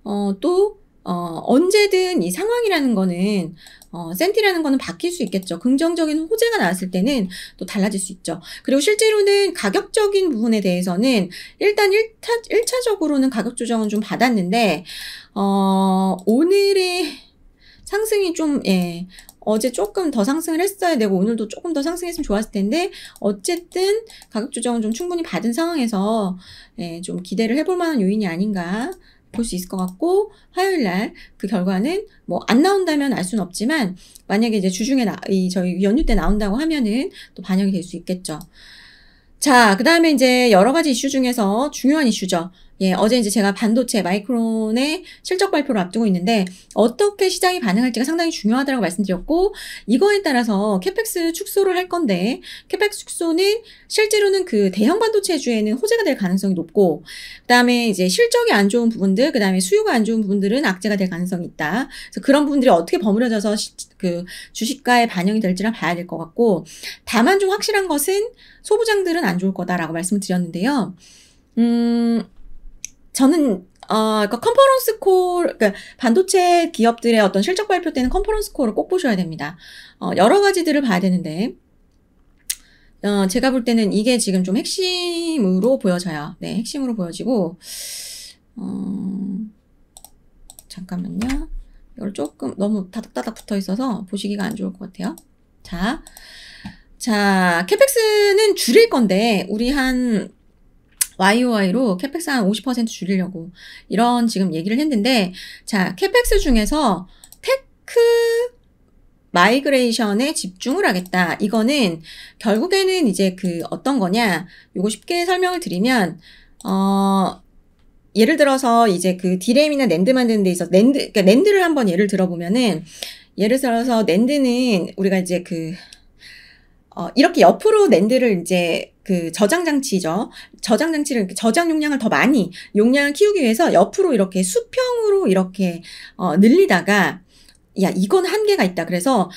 어, 또 어, 언제든 이 상황이라는 거는 어, 센티라는 거는 바뀔 수 있겠죠. 긍정적인 호재가 나왔을 때는 또 달라질 수 있죠. 그리고 실제로는 가격적인 부분에 대해서는 일단 1차, 1차적으로는 가격 조정은 좀 받았는데, 어, 오늘의 상승이 좀, 예, 어제 조금 더 상승을 했어야 되고 오늘도 조금 더 상승했으면 좋았을 텐데 어쨌든 가격 조정은 좀 충분히 받은 상황에서 예, 좀 기대를 해볼 만한 요인이 아닌가 볼 수 있을 것 같고 화요일 날 그 결과는 뭐 안 나온다면 알 수는 없지만 만약에 이제 주중에 나, 이 저희 연휴 때 나온다고 하면은 또 반영이 될 수 있겠죠. 자, 그 다음에 이제 여러 가지 이슈 중에서 중요한 이슈죠. 예, 어제 이제 제가 반도체 마이크론의 실적 발표를 앞두고 있는데 어떻게 시장이 반응할지가 상당히 중요하다고 말씀드렸고 이거에 따라서 캐펙스 축소를 할 건데 캐펙스 축소는 실제로는 그 대형 반도체주에는 호재가 될 가능성이 높고 그다음에 이제 실적이 안 좋은 부분들 그다음에 수요가 안 좋은 부분들은 악재가 될 가능성이 있다. 그래서 그런 부분들이 어떻게 버무려져서 시, 그 주식가에 반영이 될지를 봐야 될 것 같고 다만 좀 확실한 것은 소부장들은 안 좋을 거다라고 말씀드렸는데요. 음 저는 어, 그러니까 컨퍼런스 콜, 그러니까 반도체 기업들의 어떤 실적 발표 때는 컨퍼런스 콜을 꼭 보셔야 됩니다. 어, 여러 가지들을 봐야 되는데, 어, 제가 볼 때는 이게 지금 좀 핵심으로 보여져요. 네, 핵심으로 보여지고, 어, 잠깐만요. 이걸 조금 너무 다닥다닥 붙어 있어서 보시기가 안 좋을 것 같아요. 자, 자, 캐펙스는 줄일 건데, 우리 한, YOY로 캐펙스 한 50% 줄이려고 이런 지금 얘기를 했는데 자 캐펙스 중에서 테크 마이그레이션에 집중을 하겠다. 이거는 결국에는 이제 그 어떤 거냐? 이거 쉽게 설명을 드리면 어 예를 들어서 이제 그 디램이나 랜드 만드는 데 있어서 랜드 그러니까 낸드를 한번 예를 들어보면은 예를 들어서 랜드는 우리가 이제 그 어, 이렇게 옆으로 랜드를 이제 그 저장 장치죠. 저장 장치를 저장 용량을 더 많이 용량을 키우기 위해서 옆으로 이렇게 수평으로 이렇게 어, 늘리다가 야 이건 한계가 있다. 그래서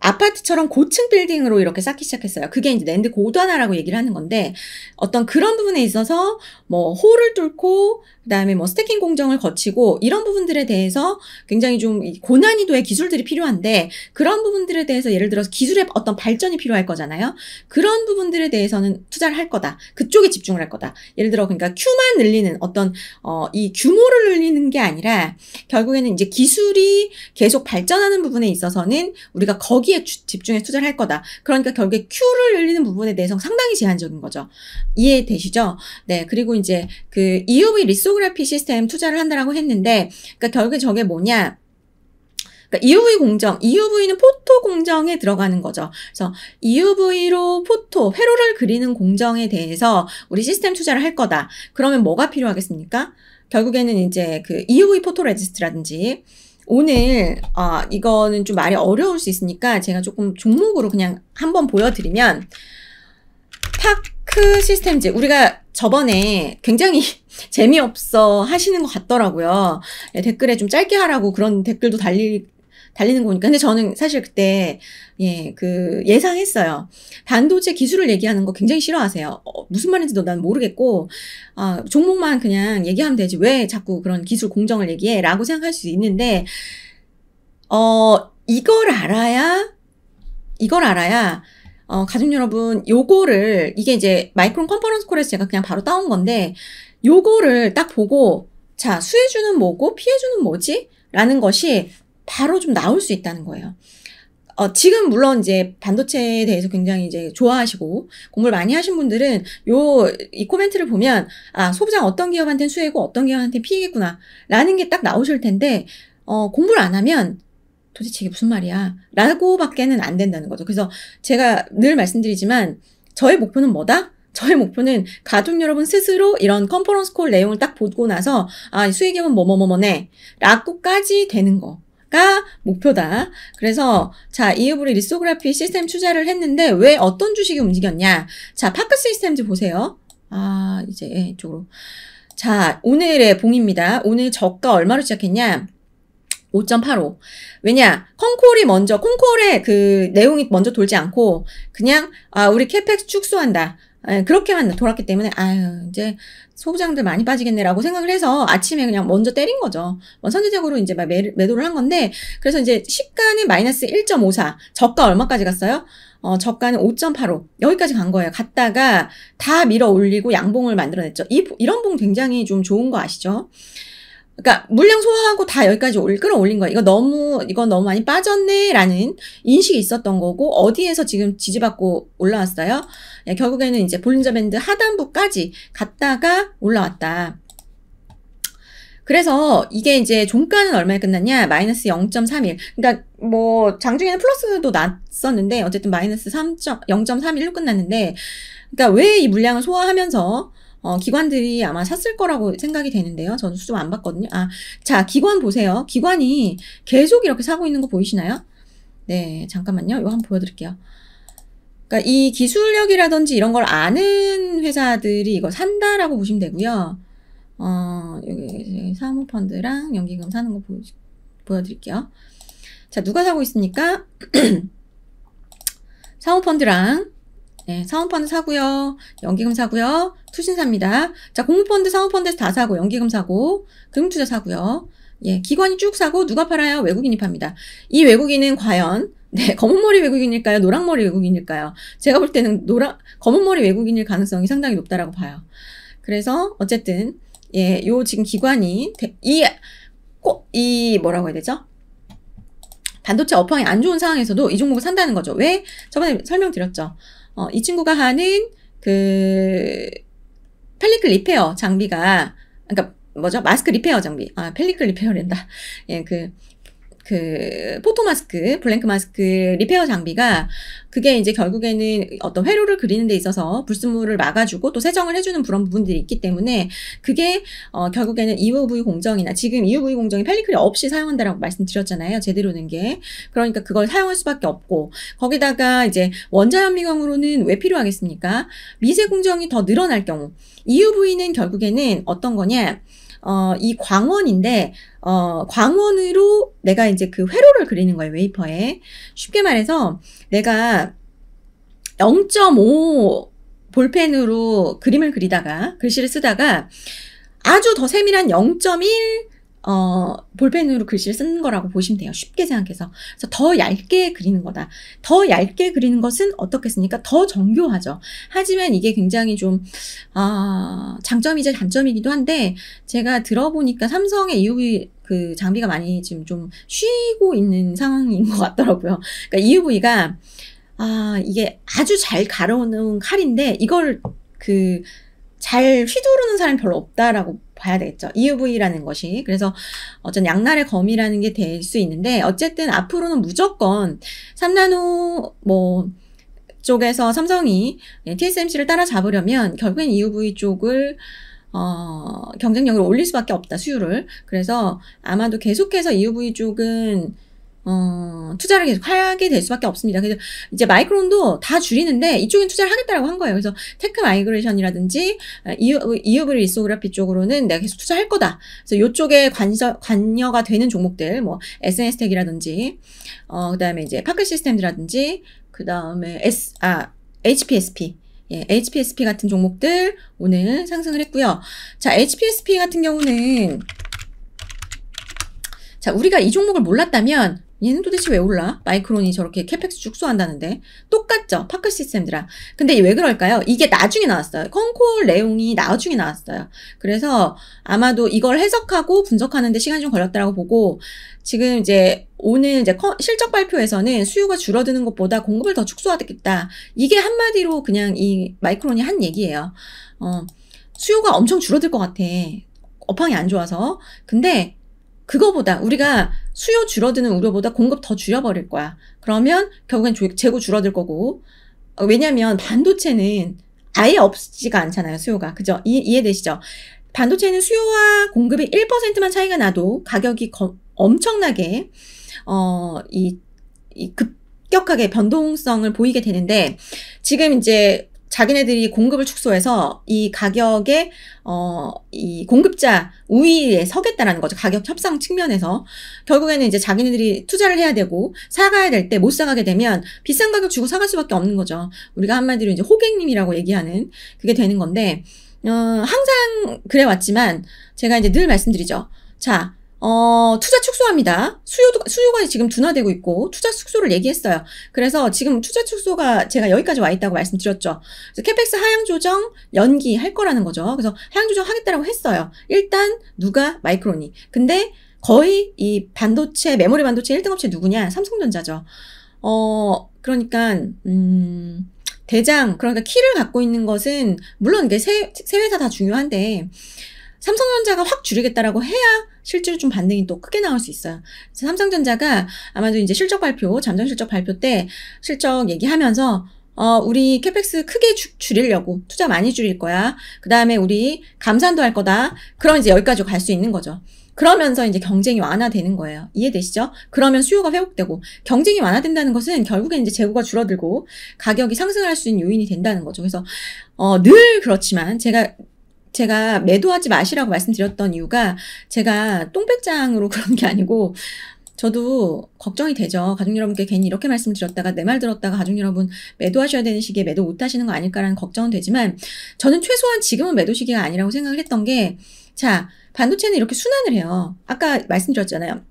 아파트처럼 고층 빌딩으로 이렇게 쌓기 시작했어요. 그게 이제 랜드 고단화라고 얘기를 하는 건데 어떤 그런 부분에 있어서 뭐 홀을 뚫고 그다음에 뭐 스태킹 공정을 거치고 이런 부분들에 대해서 굉장히 좀 고난이도의 기술들이 필요한데 그런 부분들에 대해서 예를 들어서 기술의 어떤 발전이 필요할 거잖아요. 그런 부분들에 대해서는 투자를 할 거다. 그쪽에 집중을 할 거다. 예를 들어 그러니까 큐만 늘리는 어떤 어이 규모를 늘리는 게 아니라 결국에는 이제 기술이 계속 발전하는 부분에 있어서는 우리가 거기 여기에 주, 집중해 투자를 할 거다. 그러니까 결국에 큐를 늘리는 부분에 대해서 상당히 제한적인 거죠. 이해되시죠? 네. 그리고 이제 그 EUV 리소그래피 시스템 투자를 한다라고 했는데, 그러니까 결국에 저게 뭐냐? 그러니까 EUV 공정, EUV는 포토 공정에 들어가는 거죠. 그래서 EUV로 포토, 회로를 그리는 공정에 대해서 우리 시스템 투자를 할 거다. 그러면 뭐가 필요하겠습니까? 결국에는 이제 그 EUV 포토 레지스트라든지 오늘 어, 이거는 좀 말이 어려울 수 있으니까 제가 조금 종목으로 그냥 한번 보여드리면 파크 시스템즈 우리가 저번에 굉장히 [LAUGHS] 재미없어 하시는 것 같더라고요. 예, 댓글에 좀 짧게 하라고 그런 댓글도 달리, 달리는 거 보니까. 근데 저는 사실 그때, 예, 그, 예상했어요. 반도체 기술을 얘기하는 거 굉장히 싫어하세요. 어, 무슨 말인지도 난 모르겠고, 아, 종목만 그냥 얘기하면 되지. 왜 자꾸 그런 기술 공정을 얘기해? 라고 생각할 수 있는데, 어, 이걸 알아야, 이걸 알아야, 어, 가족 여러분, 요거를, 이게 이제 마이크론 컨퍼런스 콜에서 제가 그냥 바로 따온 건데, 요거를 딱 보고, 자, 수혜주는 뭐고, 피해주는 뭐지? 라는 것이 바로 좀 나올 수 있다는 거예요. 어, 지금 물론 이제 반도체에 대해서 굉장히 이제 좋아하시고 공부를 많이 하신 분들은 요이 코멘트를 보면 아 소부장 어떤 기업한테 수혜고 어떤 기업한테 피해겠구나라는 게 딱 나오실 텐데 어, 공부를 안 하면 도대체 이게 무슨 말이야? 라고밖에는 안 된다는 거죠. 그래서 제가 늘 말씀드리지만 저의 목표는 뭐다? 저의 목표는 가족 여러분 스스로 이런 컨퍼런스 콜 내용을 딱 보고 나서 아 수익액은 뭐뭐 뭐뭐네 라고까지 되는 거. 가 목표다. 그래서 자 이유브리 리소그라피 시스템 투자를 했는데 왜 어떤 주식이 움직였냐? 자 파크 시스템즈 보세요. 아 이제 예, 이쪽으로. 자 오늘의 봉입니다. 오늘 저가 얼마로 시작했냐? 5.85. 왜냐? 콩콜이 먼저, 콩콜의 그 내용이 먼저 돌지 않고, 그냥, 아, 우리 캐펙스 축소한다. 예, 그렇게만 돌았기 때문에 아유 이제 소부장들 많이 빠지겠네라고 생각을 해서 아침에 그냥 먼저 때린 거죠. 뭐 선제적으로 이제 막 매, 매도를 한 건데 그래서 이제 시가는 마이너스 1.54 저가 얼마까지 갔어요? 어, 저가는 5.85 여기까지 간 거예요. 갔다가 다 밀어 올리고 양봉을 만들어냈죠. 이 이런 봉 굉장히 좀 좋은 거 아시죠? 그러니까 물량 소화하고 다 여기까지 올, 끌어올린 거야. 이거 너무 이건 너무 많이 빠졌네라는 인식이 있었던 거고 어디에서 지금 지지받고 올라왔어요? 예, 결국에는 이제 볼린저 밴드 하단부까지 갔다가 올라왔다. 그래서 이게 이제 종가는 얼마에 끝났냐? 마이너스 0.31. 그러니까 뭐 장중에는 플러스도 났었는데 어쨌든 마이너스 0.31로 끝났는데 그러니까 왜 이 물량을 소화하면서 어, 기관들이 아마 샀을 거라고 생각이 되는데요. 저는 수정안 봤거든요. 아, 자, 기관 보세요. 기관이 계속 이렇게 사고 있는 거 보이시나요? 네, 잠깐만요. 이거 한번 보여드릴게요. 그러니까 이 기술력이라든지 이런 걸 아는 회사들이 이거 산다라고 보시면 되고요. 어, 여기 사모펀드랑 연기금 사는 거 보, 보여드릴게요. 자, 누가 사고 있습니까? [CLEARS THROAT] 사모펀드랑 네, 사은펀드 사고요. 연기금 사고요. 투신삽니다 자, 공모펀드, 사은펀드에서다 사고 연기금 사고 금투자 사고요. 예, 기관이 쭉 사고 누가 팔아요? 외국인이 팝니다. 이 외국인은 과연 네, 검은머리 외국인일까요? 노랑머리 외국인일까요? 제가 볼 때는 노랑 검은머리 외국인일 가능성이 상당히 높다라고 봐요. 그래서 어쨌든 예, 요 지금 기관이 이 꼭 이 뭐라고 해야 되죠? 반도체 업황이 안 좋은 상황에서도 이 종목을 산다는 거죠. 왜? 저번에 설명드렸죠. 어, 이 친구가 하는 그 펠리클 리페어 장비가 그러니까 뭐죠? 마스크 리페어 장비. 아, 펠리클 리페어랜다. 예, 그그 포토 마스크, 블랭크 마스크 리페어 장비가 그게 이제 결국에는 어떤 회로를 그리는 데 있어서 불순물을 막아주고 또 세정을 해주는 그런 부분들이 있기 때문에 그게 어 결국에는 EUV 공정이나 지금 EUV 공정이 펠리클이 없이 사용한다라고 말씀드렸잖아요. 제대로는 게. 그러니까 그걸 사용할 수밖에 없고 거기다가 이제 원자현미경으로는왜 필요하겠습니까? 미세 공정이 더 늘어날 경우 EUV는 결국에는 어떤 거냐? 어, 이 광원인데 어, 광원으로 내가 이제 그 회로를 그리는 거예요 웨이퍼에 쉽게 말해서 내가 0.5 볼펜으로 그림을 그리다가 글씨를 쓰다가 아주 더 세밀한 0.1 어, 볼펜으로 글씨를 쓰는 거라고 보시면 돼요. 쉽게 생각해서. 그래서 더 얇게 그리는 거다. 더 얇게 그리는 것은 어떻겠습니까? 더 정교하죠. 하지만 이게 굉장히 좀, 아, 장점이자 단점이기도 한데, 제가 들어보니까 삼성의 EUV 그 장비가 많이 지금 좀 쉬고 있는 상황인 것 같더라고요. 그러니까 EUV가, 아, 이게 아주 잘 가려놓은 칼인데, 이걸 그, 잘 휘두르는 사람이 별로 없다라고 봐야 되겠죠. EUV라는 것이. 그래서 어쩐 양날의 검이라는 게 될 수 있는데 어쨌든 앞으로는 무조건 3나노 뭐 쪽에서 삼성이 예, TSMC를 따라잡으려면 결국엔 EUV 쪽을 어, 경쟁력을 올릴 수밖에 없다, 수율을. 그래서 아마도 계속해서 EUV 쪽은 어, 투자를 계속 하게 될 수밖에 없습니다. 그래서 이제 마이크론도 다 줄이는데 이쪽엔 투자를 하겠다라고 한 거예요. 그래서 테크 마이그레이션이라든지 어, 이유브 리소그래피 쪽으로는 내가 계속 투자할 거다. 그래서 이쪽에 관서, 관여가 되는 종목들, 뭐 SNS텍이라든지, 어, 그다음에 이제 파크 시스템이라든지, 그다음에 S 아 HPSP 예, HPSP 같은 종목들 오늘 상승을 했고요. 자, HPSP 같은 경우는 자, 우리가 이 종목을 몰랐다면 얘는 도대체 왜 올라? 마이크론이 저렇게 캐펙스 축소한다는데 똑같죠 파크 시스템들아 근데 왜 그럴까요? 이게 나중에 나왔어요 컨콜 내용이 나중에 나왔어요 그래서 아마도 이걸 해석하고 분석하는데 시간이 좀 걸렸다고 보고 지금 이제 오늘 이제 실적 발표에서는 수요가 줄어드는 것보다 공급을 더 축소하겠다 이게 한마디로 그냥 이 마이크론이 한 얘기예요 어, 수요가 엄청 줄어들 것 같아 업황이 안 좋아서 근데 그거보다 우리가 수요 줄어드는 우려보다 공급 더 줄여버릴 거야. 그러면 결국엔 재고 줄어들 거고. 어, 왜냐면 반도체는 아예 없지가 않잖아요, 수요가. 그죠? 이, 이해되시죠? 반도체는 수요와 공급이 1%만 차이가 나도 가격이 거, 엄청나게, 어, 이, 이 급격하게 변동성을 보이게 되는데, 지금 이제 자기네들이 공급을 축소해서 이 가격에 어 이 공급자 우위에 서겠다라는 거죠. 가격 협상 측면에서 결국에는 이제 자기네들이 투자를 해야 되고 사가야 될 때 못 사가게 되면 비싼 가격 주고 사갈 수밖에 없는 거죠. 우리가 한마디로 이제 호객님이라고 얘기하는 그게 되는 건데 어 항상 그래 왔지만 제가 이제 늘 말씀드리죠. 자, 어, 투자 축소합니다. 수요도, 수요가 지금 둔화되고 있고, 투자 축소를 얘기했어요. 그래서 지금 투자 축소가 제가 여기까지 와 있다고 말씀드렸죠. 그래서 캐펙스 하향 조정 연기 할 거라는 거죠. 그래서 하향 조정 하겠다라고 했어요. 일단, 누가? 마이크로니 근데 거의 이 반도체, 메모리 반도체 1등 업체 누구냐? 삼성전자죠. 어, 그러니까, 음, 대장, 그러니까 키를 갖고 있는 것은, 물론 이게 세, 세 회사 다 중요한데, 삼성전자가 확 줄이겠다라고 해야 실제로 좀 반등이 또 크게 나올 수 있어요. 삼성전자가 아마도 이제 실적 발표, 잠정 실적 발표 때 실적 얘기하면서 어, 우리 캐펙스 크게 주, 줄이려고 투자 많이 줄일 거야. 그 다음에 우리 감산도 할 거다. 그럼 이제 여기까지 갈 수 있는 거죠. 그러면서 이제 경쟁이 완화되는 거예요. 이해되시죠? 그러면 수요가 회복되고 경쟁이 완화된다는 것은 결국엔 이제 재고가 줄어들고 가격이 상승할 수 있는 요인이 된다는 거죠. 그래서 어, 늘 그렇지만 제가 제가 매도하지 마시라고 말씀드렸던 이유가 제가 똥배장으로 [LAUGHS] 그런 게 아니고 저도 걱정이 되죠. 가족 여러분께 괜히 이렇게 말씀드렸다가 내 말 들었다가 가족 여러분 매도하셔야 되는 시기에 매도 못 하시는 거 아닐까라는 걱정은 되지만 저는 최소한 지금은 매도 시기가 아니라고 생각을 했던 게 자, 반도체는 이렇게 순환을 해요. 아까 말씀드렸잖아요.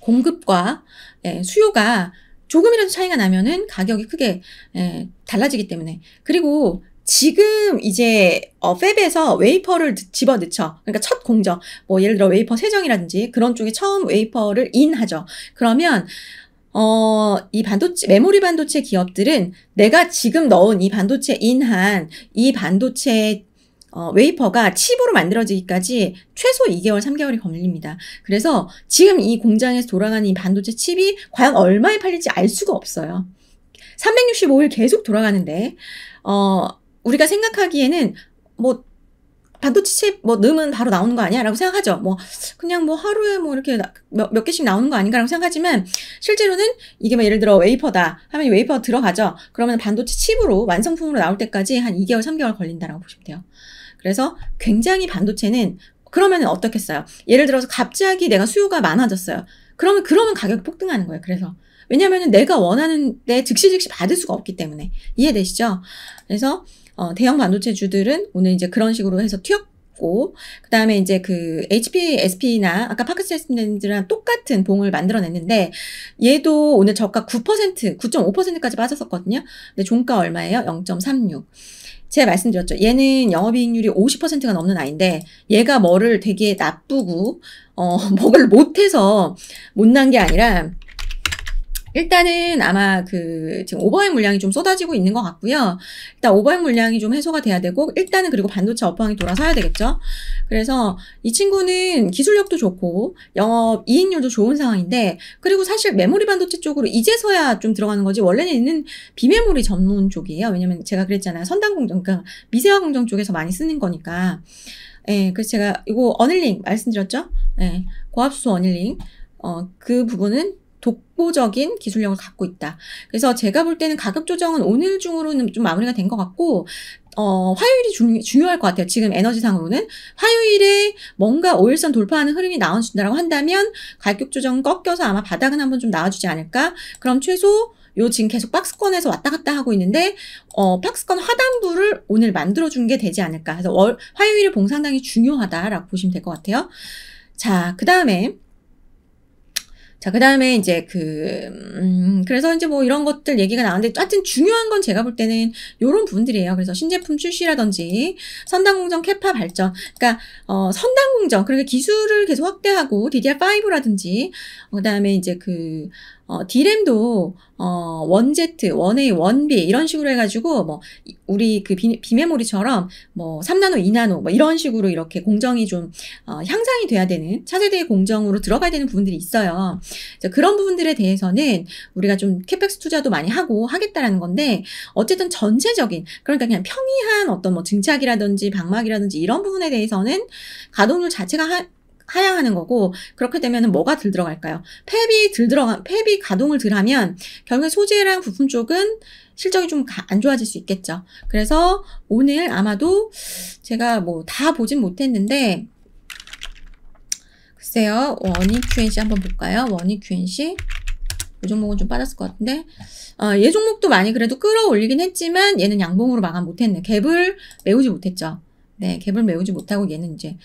공급과 예, 수요가 조금이라도 차이가 나면은 가격이 크게 예, 달라지기 때문에 그리고 지금 이제 어, 펩에서 웨이퍼를 집어 넣죠. 그러니까 첫 공정, 뭐 예를 들어 웨이퍼 세정이라든지 그런 쪽에 처음 웨이퍼를 인하죠. 그러면 어, 이 반도체, 메모리 반도체 기업들은 내가 지금 넣은 이 반도체 인한 이 반도체 어, 웨이퍼가 칩으로 만들어지기까지 최소 2개월, 3개월이 걸립니다. 그래서 지금 이 공장에서 돌아가는 이 반도체 칩이 과연 얼마에 팔릴지 알 수가 없어요. 365일 계속 돌아가는데, 어, 우리가 생각하기에는 뭐 반도체 칩뭐 넣으면 바로 나오는 거 아니야라고 생각하죠. 뭐 그냥 뭐 하루에 뭐 이렇게 몇, 몇 개씩 나오는 거 아닌가라고 생각하지만 실제로는 이게 뭐 예를 들어 웨이퍼다 하면 웨이퍼 들어가죠. 그러면 반도체 칩으로 완성품으로 나올 때까지 한 2개월, 3개월 걸린다라고 보시면 돼요. 그래서 굉장히 반도체는 그러면 은 어떻겠어요? 예를 들어서 갑자기 내가 수요가 많아졌어요. 그러면 그러면 가격이 폭등하는 거예요. 그래서 왜냐면은 내가 원하는 데 즉시 즉시 받을 수가 없기 때문에 이해되시죠? 그래서 어, 대형 반도체주들은 오늘 이제 그런 식으로 해서 튀었 고그 다음에 이제 그 HP, SP나 아까 파크스테스랜드랑 똑같은 봉을 만들어냈는데 얘도 오늘 저가 9% 9.5%까지 빠졌었거든요. 근데 종가 얼마예요? 0.36. 제가 말씀드렸죠. 얘는 영업이익률이 50%가 넘는 아이인데 얘가 뭐를 되게 나쁘고 어 뭐를 [LAUGHS] 못해서 못난 게 아니라 일단은 아마 그 지금 오버행 물량이 좀 쏟아지고 있는 것 같고요. 일단 오버행 물량이 좀 해소가 돼야 되고 일단은 그리고 반도체 업황이 돌아서야 되겠죠. 그래서 이 친구는 기술력도 좋고 영업 이익률도 좋은 상황인데 그리고 사실 메모리 반도체 쪽으로 이제서야 좀 들어가는 거지 원래는 있는 비메모리 전문 쪽이에요. 왜냐면 제가 그랬잖아요. 선단 공정 그러니까 미세화 공정 쪽에서 많이 쓰는 거니까. 예, 그래서 제가 이거 어닐링 말씀드렸죠? 예. 고압수소 어닐링. 어, 그 부분은 독보적인 기술력을 갖고 있다. 그래서 제가 볼 때는 가격 조정은 오늘 중으로는 좀 마무리가 된 것 같고 어, 화요일이 중, 요할것 같아요. 지금 에너지상으로는. 화요일에 뭔가 5일선 돌파하는 흐름이 나온준다고 한다면 가격 조정 은 꺾여서 아마 바닥은 한번 좀 나와주지 않을까? 그럼 최소 요 지금 계속 박스권에서 왔다 갔다 하고 있는데 어 박스권 하단부를 오늘 만들어 준게 되지 않을까. 그래서 월 화요일의 봉상당이 중요하다라고 보시면 될 것 같아요. 자, 그다음에 자, 그 다음에 이제 그, 음, 그래서 이제 뭐 이런 것들 얘기가 나왔는데, 하여튼 중요한 건 제가 볼 때는 요런 부분들이에요. 그래서 신제품 출시라든지, 선단공정 캐파 발전. 그러니까, 어, 선단공정. 그러니까 기술을 계속 확대하고, DDR5라든지, 어, 그 다음에 이제 그, 어, 디램도 어, 원제트, 원A, 원B 이런 식으로 해가지고 뭐 우리 그 비, 비메모리처럼 뭐 3나노, 2나노 뭐 이런 식으로 이렇게 공정이 좀 어, 향상이 돼야 되는 차세대 의 공정으로 들어가야 되는 부분들이 있어요. 그런 부분들에 대해서는 우리가 좀 캐펙스 투자도 많이 하고 하겠다라는 건데 어쨌든 전체적인 그러니까 그냥 평이한 어떤 뭐 증착이라든지 방막이라든지 이런 부분에 대해서는 가동률 자체가 하, 하향하는 거고 그렇게 되면 뭐가 들 들어갈까요? 팹비들 들어가 팹이 가동을 들하면 결국에 소재랑 부품 쪽은 실적이 좀 안 좋아질 수 있겠죠. 그래서 오늘 아마도 제가 뭐 다 보진 못했는데 글쎄요 원익 QNC 한번 볼까요? 원익 QNC 이 종목은 좀 빠졌을 것 같은데 어, 얘 종목도 많이 그래도 끌어올리긴 했지만 얘는 양봉으로 마감 못했네. 갭을 메우지 못했죠. 네, 갭을 메우지 못하고 얘는 이제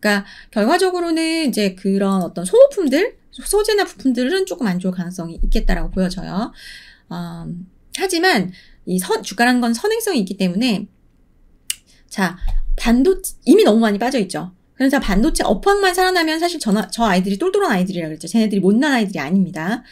그러니까 결과적으로는 이제 그런 어떤 소모품들, 소재나 부품들은 조금 안 좋을 가능성이 있겠다라고 보여져요. 어, 하지만 이 주가라는 건 선행성이 있기 때문에 자 반도체 이미 너무 많이 빠져 있죠. 그래서 반도체 업황만 살아나면 사실 저저 아이들이 똘똘한 아이들이라 그랬죠. 쟤네들이 못난 아이들이 아닙니다.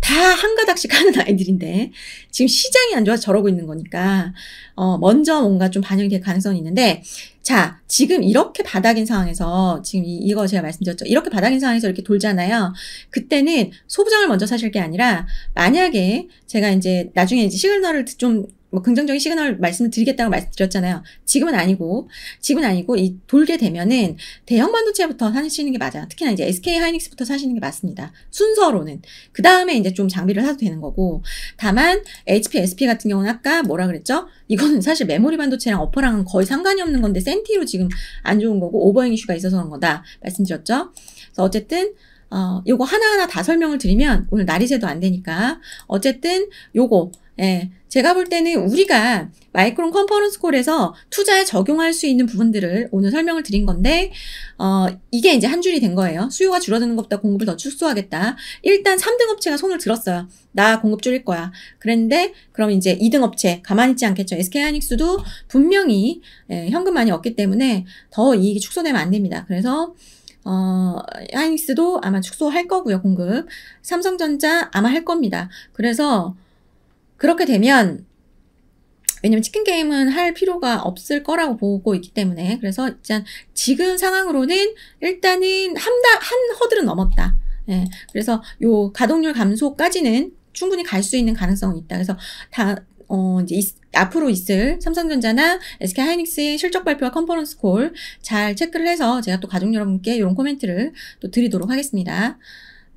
다 한 가닥씩 [LAUGHS] 하는 아이들인데 지금 시장이 안 좋아서 저러고 있는 거니까 어, 먼저 뭔가 좀 반영이 될 가능성이 있는데 자, 지금 이렇게 바닥인 상황에서 지금 이, 거 제가 말씀드렸죠. 이렇게 바닥인 상황에서 이렇게 돌잖아요. 그때는 소부장을 먼저 사실 게 아니라 만약에 제가 이제 나중에 이제 시그널을 좀뭐 긍정적인 시그널 말씀을 드리겠다고 말씀드렸잖아요. 지금은 아니고 지금은 아니고 이 돌게 되면은 대형 반도체부터 사시는 게 맞아요. 특히나 이제 SK 하이닉스부터 사시는 게 맞습니다. 순서로는 그 다음에 이제 좀 장비를 사도 되는 거고 다만 HP, SP 같은 경우는 아까 뭐라 그랬죠? 이거는 사실 메모리 반도체랑 어퍼랑은 거의 상관이 없는 건데 센티로 지금 안 좋은 거고 오버행 이슈가 있어서 그런 거다 말씀드렸죠. 그래서 어쨌든 어, 요거 하나하나 다 설명을 드리면 오늘 날이 새도 안 되니까 어쨌든 요거 예, 제가 볼 때는 우리가 마이크론 컨퍼런스 콜에서 투자에 적용할 수 있는 부분들을 오늘 설명을 드린 건데 어, 이게 이제 한 줄이 된 거예요. 수요가 줄어드는 것보다 공급을 더 축소하겠다. 일단 3등 업체가 손을 들었어요. 나 공급 줄일 거야. 그런데 그럼 이제 2등 업체 가만히 있지 않겠죠. SK하이닉스도 분명히 예, 현금 많이 없기 때문에 더 이익이 축소되면 안 됩니다. 그래서 어, 하이닉스도 아마 축소할 거고요, 공급. 삼성전자 아마 할 겁니다. 그래서 그렇게 되면 왜냐면 치킨 게임은 할 필요가 없을 거라고 보고 있기 때문에 그래서 일단 지금 상황으로는 일단은 한다 한 허들은 넘었다. 예. 그래서 요 가동률 감소까지는 충분히 갈 수 있는 가능성은 있다. 그래서 다 어, 이제 있, 앞으로 있을 삼성전자나 SK 하이닉스의 실적 발표와 컨퍼런스 콜 잘 체크를 해서 제가 또 가족 여러분께 이런 코멘트를 또 드리도록 하겠습니다.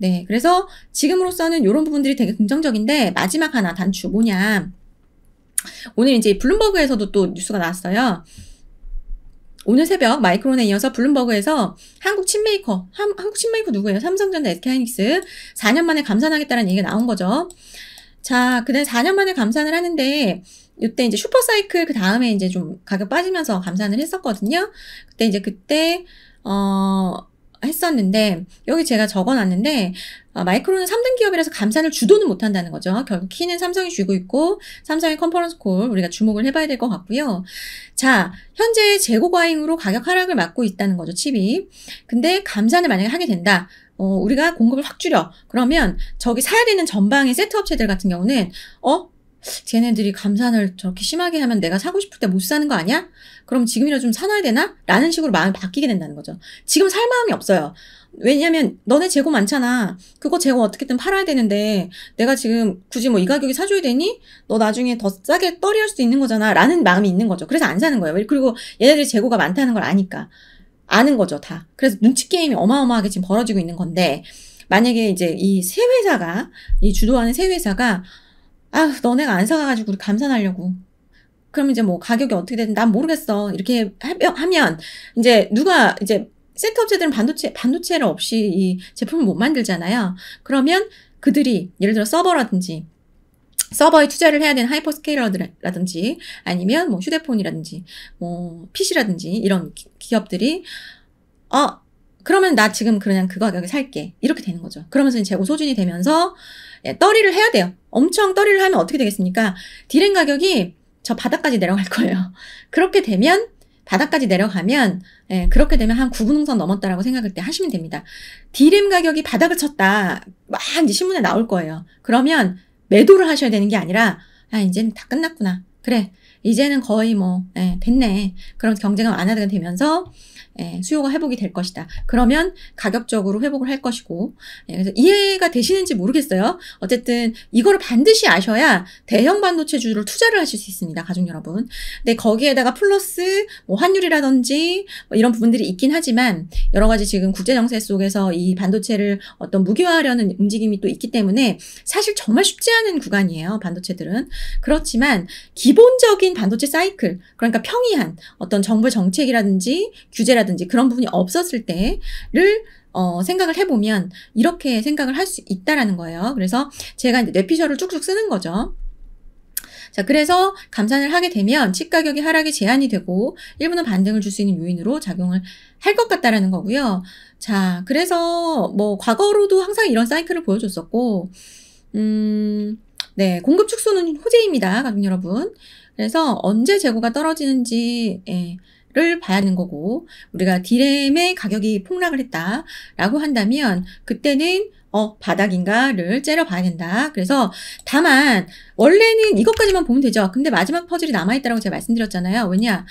네, 그래서 지금으로서는 이런 부분들이 되게 긍정적인데 마지막 하나 단추 뭐냐? 오늘 이제 블룸버그에서도 또 뉴스가 나왔어요. 오늘 새벽 마이크론에 이어서 블룸버그에서 한국 칩메이커, 한, 한국 칩메이커 누구예요? 삼성전자 SK하이닉스 4년 만에 감산하겠다는 얘기가 나온 거죠. 자, 그날 4년 만에 감산을 하는데 이때 이제 슈퍼사이클 그 다음에 이제 좀 가격 빠지면서 감산을 했었거든요. 그때 이제 그때 어 했었는데 여기 제가 적어놨는데 어, 마이크로는 3등 기업이라서 감산을 주도는 못한다는 거죠. 결국 키는 삼성이 쥐고 있고 삼성의 컨퍼런스 콜 우리가 주목을 해봐야 될 것 같고요. 자 현재 재고 과잉으로 가격 하락을 막고 있다는 거죠. 칩이. 근데 감산을 만약에 하게 된다. 어, 우리가 공급을 확 줄여. 그러면 저기 사야 되는 전방의 세트 업체들 같은 경우는 어? 쟤네들이 감산을 저렇게 심하게 하면 내가 사고 싶을 때 못 사는 거 아니야? 그럼 지금이라도 좀 사놔야 되나? 라는 식으로 마음이 바뀌게 된다는 거죠. 지금 살 마음이 없어요. 왜냐면 너네 재고 많잖아. 그거 재고 어떻게든 팔아야 되는데 내가 지금 굳이 뭐 이 가격에 사줘야 되니? 너 나중에 더 싸게 떨이할 수도 있는 거잖아. 라는 마음이 있는 거죠. 그래서 안 사는 거예요. 그리고 얘네들이 재고가 많다는 걸 아니까. 아는 거죠, 다. 그래서 눈치 게임이 어마어마하게 지금 벌어지고 있는 건데 만약에 이제 이 새 회사가 이 주도하는 새 회사가 아, 너네가 안 사가가지고 우리 감산하려고 그럼 이제 뭐 가격이 어떻게 되든 난 모르겠어. 이렇게 하면 이제 누가 이제 세트 업체들은 반도체 반도체를 없이 이 제품을 못 만들잖아요. 그러면 그들이 예를 들어 서버라든지 서버에 투자를 해야 되는 하이퍼스케일러라든지 아니면 뭐 휴대폰이라든지 뭐 PC라든지 이런 기, 업들이어 그러면 나 지금 그냥 그 가격에 살게 이렇게 되는 거죠. 그러면서 재고 소진이 되면서 예, 떨이를 해야 돼요. 엄청 떨이를 하면 어떻게 되겠습니까? 디램 가격이 저 바닥까지 내려갈 거예요. [LAUGHS] 그렇게 되면 바닥까지 내려가면 예, 그렇게 되면 한 9분홍선 넘었다라고 생각할 때 하시면 됩니다. 디램 가격이 바닥을 쳤다. 막 이제 신문에 나올 거예요. 그러면 매도를 하셔야 되는 게 아니라 아 이제는 다 끝났구나. 그래 이제는 거의 뭐 예, 됐네. 그럼 경쟁은 완화가 되면서 예, 수요가 회복이 될 것이다. 그러면 가격적으로 회복을 할 것이고 예, 그래서 이해가 되시는지 모르겠어요. 어쨌든 이거를 반드시 아셔야 대형 반도체주를 투자를 하실 수 있습니다, 가족 여러분. 근데 거기에다가 플러스 뭐 환율이라든지 뭐 이런 부분들이 있긴 하지만 여러 가지 지금 국제 정세 속에서 이 반도체를 어떤 무기화하려는 움직임이 또 있기 때문에 사실 정말 쉽지 않은 구간이에요, 반도체들은. 그렇지만 기본적인 반도체 사이클, 그러니까 평이한 어떤 정부 정책이라든지 규제라든지 부분이라든지 그런 부분이 없었을 때를 어, 생각을 해보면 이렇게 생각을 할 수 있다라는 거예요. 그래서 제가 이제 뇌피셜을 쭉쭉 쓰는 거죠. 자, 그래서 감산을 하게 되면 치가격이 하락에 제한이 되고 일부는 반등을 줄 수 있는 요인으로 작용을 할 것 같다라는 거고요. 자, 그래서 뭐 과거로도 항상 이런 사이클을 보여줬었고, 음, 네, 공급 축소는 호재입니다, 가족 여러분. 그래서 언제 재고가 떨어지는지, 예, 를 봐야 하는 거고 우리가 디램의 가격이 폭락을 했다라고 한다면 그때는 어, 바닥인가를 째려봐야 된다. 그래서 다만 원래는 이것까지만 보면 되죠. 근데 마지막 퍼즐이 남아있다라고 제가 말씀드렸잖아요. 왜냐?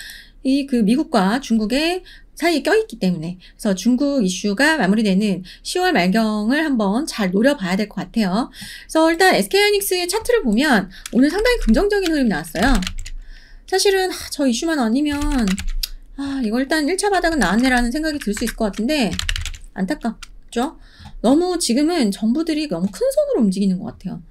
이 그 미국과 중국의 사이에 껴있기 때문에 그래서 중국 이슈가 마무리되는 10월 말경을 한번 잘 노려봐야 될 것 같아요. 그래서 일단 SK하이닉스의 차트를 보면 오늘 상당히 긍정적인 흐름이 나왔어요. 사실은 아, 저 이슈만 아니면 아, 이거 일단 1차 바닥은 나왔네라는 생각이 들 수 있을 것 같은데 안타깝죠? 너무 지금은 정부들이 너무 큰 손으로 움직이는 것 같아요.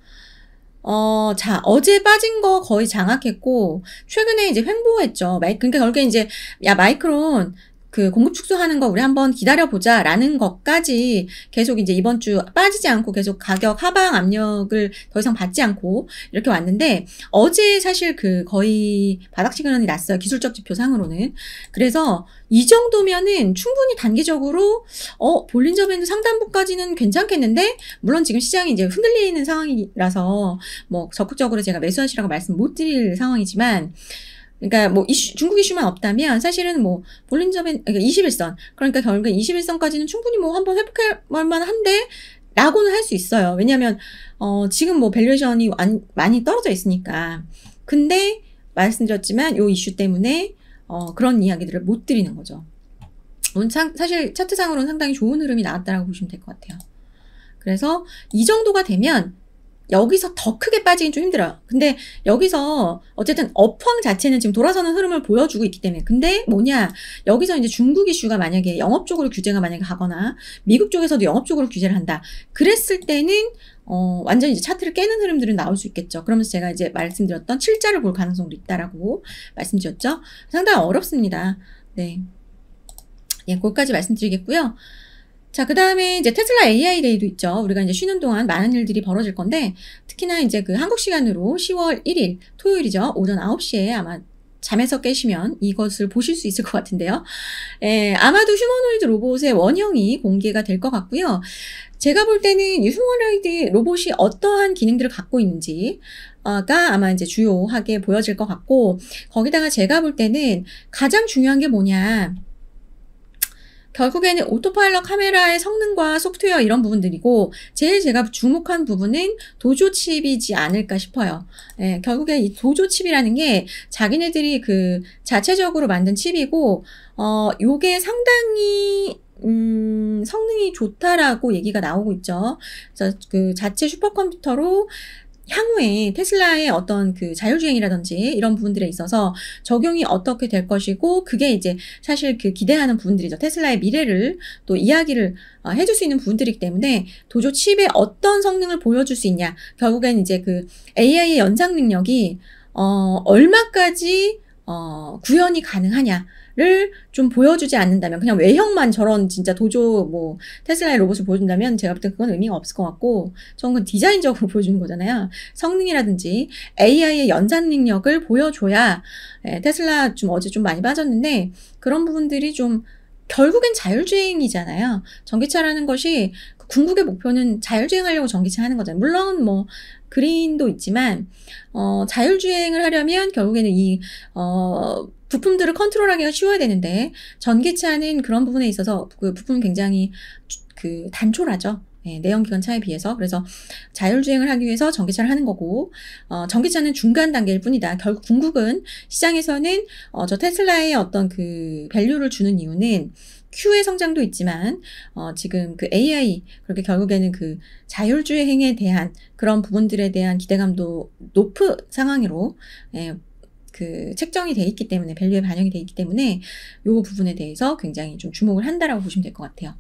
어, 자, 어제 빠진 거 거의 장악했고, 최근에 이제 횡보했죠. 마이, 그러니까 결국에 이제, 야, 마이크론, 그 공급 축소하는 거 우리 한번 기다려보자 라는 것까지 계속 이제 이번 주 빠지지 않고 계속 가격 하방 압력을 더 이상 받지 않고 이렇게 왔는데 어제 사실 그 거의 바닥 시그널이 났어요. 기술적 지표상으로는. 그래서 이 정도면은 충분히 단기적으로 어, 볼린저 밴드 상단부까지는 괜찮겠는데 물론 지금 시장이 이제 흔들리는 상황이라서 뭐 적극적으로 제가 매수하시라고 말씀 못 드릴 상황이지만 그러니까 뭐 이슈, 중국 이슈만 없다면 사실은 뭐 볼린저벤 그러니까 21선 그러니까 결국 21선까지는 충분히 뭐 한번 회복할 만한데 라고는 할 수 있어요. 왜냐하면 어, 지금 뭐 밸류에이션이 많이 떨어져 있으니까. 근데 말씀드렸지만 요 이슈 때문에 어, 그런 이야기들을 못 드리는 거죠. 차, 사실 차트상으로는 상당히 좋은 흐름이 나왔다라고 보시면 될 것 같아요. 그래서 이 정도가 되면 여기서 더 크게 빠지긴 좀 힘들어요. 근데 여기서 어쨌든 업황 자체는 지금 돌아서는 흐름을 보여주고 있기 때문에 근데 뭐냐 여기서 이제 중국 이슈가 만약에 영업 쪽으로 규제가 만약에 가거나 미국 쪽에서도 영업 쪽으로 규제를 한다. 그랬을 때는 어, 완전히 이제 차트를 깨는 흐름들은 나올 수 있겠죠. 그러면서 제가 이제 말씀드렸던 7자를 볼 가능성도 있다라고 말씀드렸죠. 상당히 어렵습니다. 네. 예, 거기까지 말씀드리겠고요. 자, 그 다음에 이제 테슬라 AI 데이도 있죠. 우리가 이제 쉬는 동안 많은 일들이 벌어질 건데, 특히나 이제 그 한국 시간으로 10월 1일, 토요일이죠. 오전 9시에 아마 잠에서 깨시면 이것을 보실 수 있을 것 같은데요. 에, 예, 아마도 휴머노이드 로봇의 원형이 공개가 될 것 같고요. 제가 볼 때는 이 휴머노이드 로봇이 어떠한 기능들을 갖고 있는지, 가 아마 이제 주요하게 보여질 것 같고, 거기다가 제가 볼 때는 가장 중요한 게 뭐냐. 결국에는 오토파일럿 카메라의 성능과 소프트웨어 이런 부분들이고 제일 제가 주목한 부분은 도조 칩이지 않을까 싶어요. 예, 결국에 이 도조 칩이라는 게 자기네들이 그 자체적으로 만든 칩이고 어 요게 상당히 음, 성능이 좋다라고 얘기가 나오고 있죠. 그 자체 슈퍼컴퓨터로 향후에 테슬라의 어떤 그 자율주행이라든지 이런 부분들에 있어서 적용이 어떻게 될 것이고 그게 이제 사실 그 기대하는 부분들이죠. 테슬라의 미래를 또 이야기를 어, 해줄 수 있는 부분들이기 때문에 도조 칩의 어떤 성능을 보여줄 수 있냐. 결국엔 이제 그 AI의 연장 능력이 어, 얼마까지 어, 구현이 가능하냐. 좀 보여주지 않는다면 그냥 외형만 저런 진짜 도조 뭐 테슬라의 로봇을 보여준다면 제가 볼때 그건 의미가 없을 것 같고 저는 디자인적으로 보여주는 거잖아요. 성능이라든지 AI의 연산 능력을 보여줘야 예, 테슬라 좀 어제 좀 많이 빠졌는데 그런 부분들이 좀 결국엔 자율주행이잖아요. 전기차라는 것이 그 궁극의 목표는 자율주행하려고 전기차 하는 거잖아요. 물론 뭐 그린도 있지만 어 자율주행을 하려면 결국에는 이어 부품들을 컨트롤하기가 쉬워야 되는데 전기차는 그런 부분에 있어서 그 부품 굉장히 그 단촐하죠. 네, 예, 내연기관 차에 비해서 그래서 자율주행을 하기 위해서 전기차를 하는 거고 어, 전기차는 중간 단계일 뿐이다. 결국 궁극은 시장에서는 어, 저 테슬라의 어떤 그 밸류를 주는 이유는 Q의 성장도 있지만 어, 지금 그 AI 그렇게 결국에는 그 자율주행에 대한 그런 부분들에 대한 기대감도 높은 상황으로 예, 그 책정이 돼 있기 때문에 밸류에 반영이 돼 있기 때문에 요 부분에 대해서 굉장히 좀 주목을 한다라고 보시면 될 것 같아요.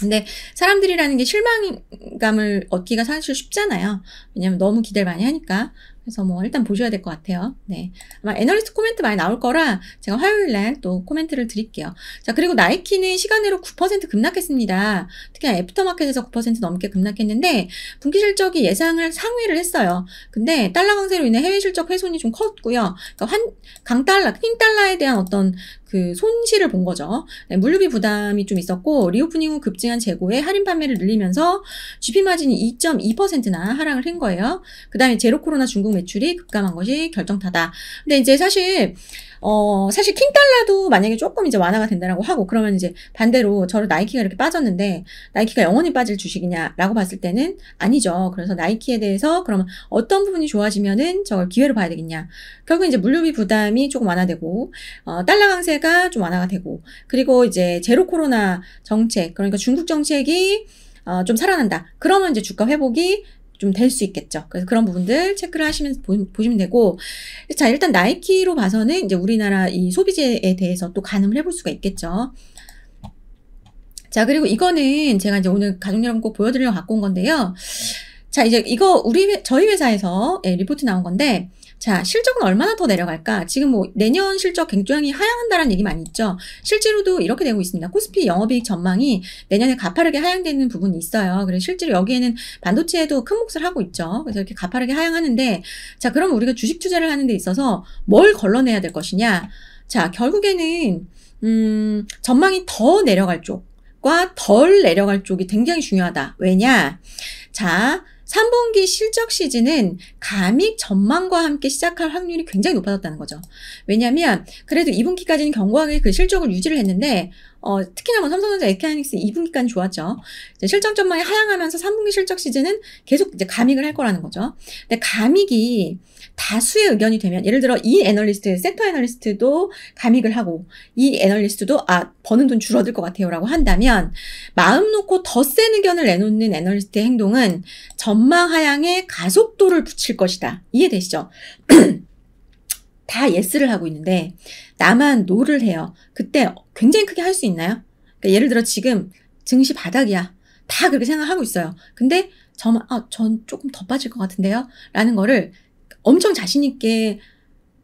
근데 사람들이라는 게 실망감을 얻기가 사실 쉽잖아요. 왜냐면 너무 기대를 많이 하니까. 그래서 뭐 일단 보셔야 될 것 같아요. 네. 아마 애널리스트 코멘트 많이 나올 거라 제가 화요일 날 또 코멘트를 드릴게요. 자, 그리고 나이키는 시간으로 9% 급락했습니다. 특히 애프터마켓에서 9% 넘게 급락했는데 분기 실적이 예상을 상회를 했어요. 근데 달러 강세로 인해 해외 실적 훼손이 좀 컸고요. 그러니까 환, 강달러, 흰달러에 대한 어떤 그 손실을 본 거죠. 네, 물류비 부담이 좀 있었고 리오프닝 후 급증한 재고에 할인 판매를 늘리면서 GP 마진이 2.2%나 하락을 한 거예요. 그다음에 제로 코로나 중국 매출이 급감한 것이 결정타다. 근데 이제 사실 어, 사실 킹달라도 만약에 조금 이제 완화가 된다라고 하고 그러면 이제 반대로 저를 나이키가 이렇게 빠졌는데 나이키가 영원히 빠질 주식이냐라고 봤을 때는 아니죠. 그래서 나이키에 대해서 그러면 어떤 부분이 좋아지면은 저걸 기회로 봐야 되겠냐. 결국 이제 물류비 부담이 조금 완화되고 어, 달러 강세가 좀 완화가 되고 그리고 이제 제로 코로나 정책 그러니까 중국 정책이 어, 좀 살아난다. 그러면 이제 주가 회복이 좀될수 있겠죠. 그래서 그런 부분들 체크를 하시면 보시면 되고 자 일단 나이키로 봐서는 이제 우리나라 이 소비재에 대해서 또 가늠을 해볼 수가 있겠죠. 자 그리고 이거는 제가 이제 오늘 가족 여러분 꼭 보여드리려고 갖고 온 건데요. 자 이제 이거 우리 저희 회사에서 예, 리포트 나온 건데 자, 실적은 얼마나 더 내려갈까? 지금 뭐 내년 실적 굉장히 하향한다라는 얘기 많이 있죠. 실제로도 이렇게 되고 있습니다. 코스피 영업이익 전망이 내년에 가파르게 하향되는 부분이 있어요. 그래서 실제로 여기에는 반도체에도 큰 몫을 하고 있죠. 그래서 이렇게 가파르게 하향하는데 자, 그럼 우리가 주식 투자를 하는 데 있어서 뭘 걸러내야 될 것이냐? 자, 결국에는 음, 전망이 더 내려갈 쪽과 덜 내려갈 쪽이 굉장히 중요하다. 왜냐? 자, 3분기 실적 시즌은 감익 전망과 함께 시작할 확률이 굉장히 높아졌다는 거죠. 왜냐하면 그래도 2분기까지는 견고하게 그 실적을 유지를 했는데 어, 특히나 뭐 삼성전자 에케하닉스 2분기까지 좋았죠. 실적 전망이 하향하면서 3분기 실적 시즌은 계속 이제 감익을 할 거라는 거죠. 근데 감익이 다수의 의견이 되면 예를 들어 이 애널리스트, 센터 애널리스트도 감익을 하고 이 애널리스트도 아 버는 돈 줄어들 것 같아요라고 한다면 마음 놓고 더 센 의견을 내놓는 애널리스트의 행동은 전망 하향에 가속도를 붙일 것이다. 이해되시죠? [CLEARS THROAT] 다 예스를 하고 있는데 나만 노를 해요. 그때 굉장히 크게 할 수 있나요? 그러니까 예를 들어 지금 증시 바닥이야. 다 그렇게 생각하고 있어요. 근데 저만 아, 전 조금 더 빠질 것 같은데요? 라는 거를 엄청 자신있게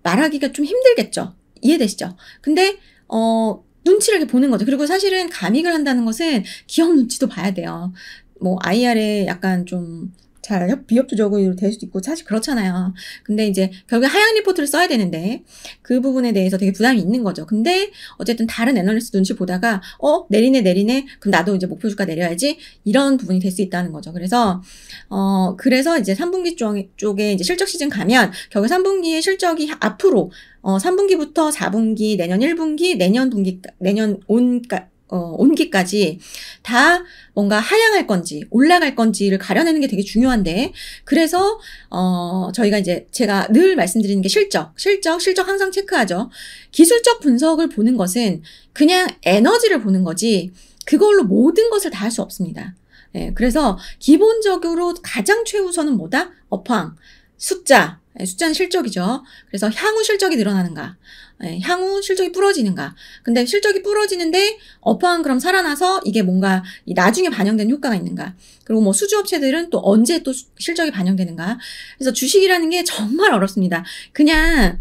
말하기가 좀 힘들겠죠. 이해되시죠? 근데, 어, 눈치를 보는 거죠. 그리고 사실은 감익을 한다는 것은 기업 눈치도 봐야 돼요. 뭐, IR에 약간 좀잘 비협조적으로 될 수도 있고 사실 그렇잖아요. 근데 이제 결국 에 하향 리포트를 써야 되는데 그 부분에 대해서 되게 부담이 있는 거죠. 근데 어쨌든 다른 애널리스트 눈치 보다가 어 내리네 내리네 그럼 나도 이제 목표 주가 내려야지 이런 부분이 될 수 있다는 거죠. 그래서 어 그래서 이제 3분기 쪽에 이제 실적 시즌 가면 결국 3분기의 실적이 앞으로 어 3분기부터 4분기 내년 1분기 내년 분기 내년 온까 그러니까 어, 온기까지 다 뭔가 하향할 건지 올라갈 건지를 가려내는 게 되게 중요한데 그래서 어, 저희가 이제 제가 늘 말씀드리는 게 실적, 실적, 실적 항상 체크하죠. 기술적 분석을 보는 것은 그냥 에너지를 보는 거지 그걸로 모든 것을 다 할 수 없습니다. 예, 그래서 기본적으로 가장 최우선은 뭐다? 업황, 숫자, 예, 숫자는 실적이죠. 그래서 향후 실적이 늘어나는가, 예, 향후 실적이 부러지는가. 근데 실적이 부러지는데 어퍼한 그럼 살아나서 이게 뭔가 나중에 반영되는 효과가 있는가. 그리고 뭐 수주업체들은 또 언제 또 실적이 반영되는가. 그래서 주식이라는 게 정말 어렵습니다. 그냥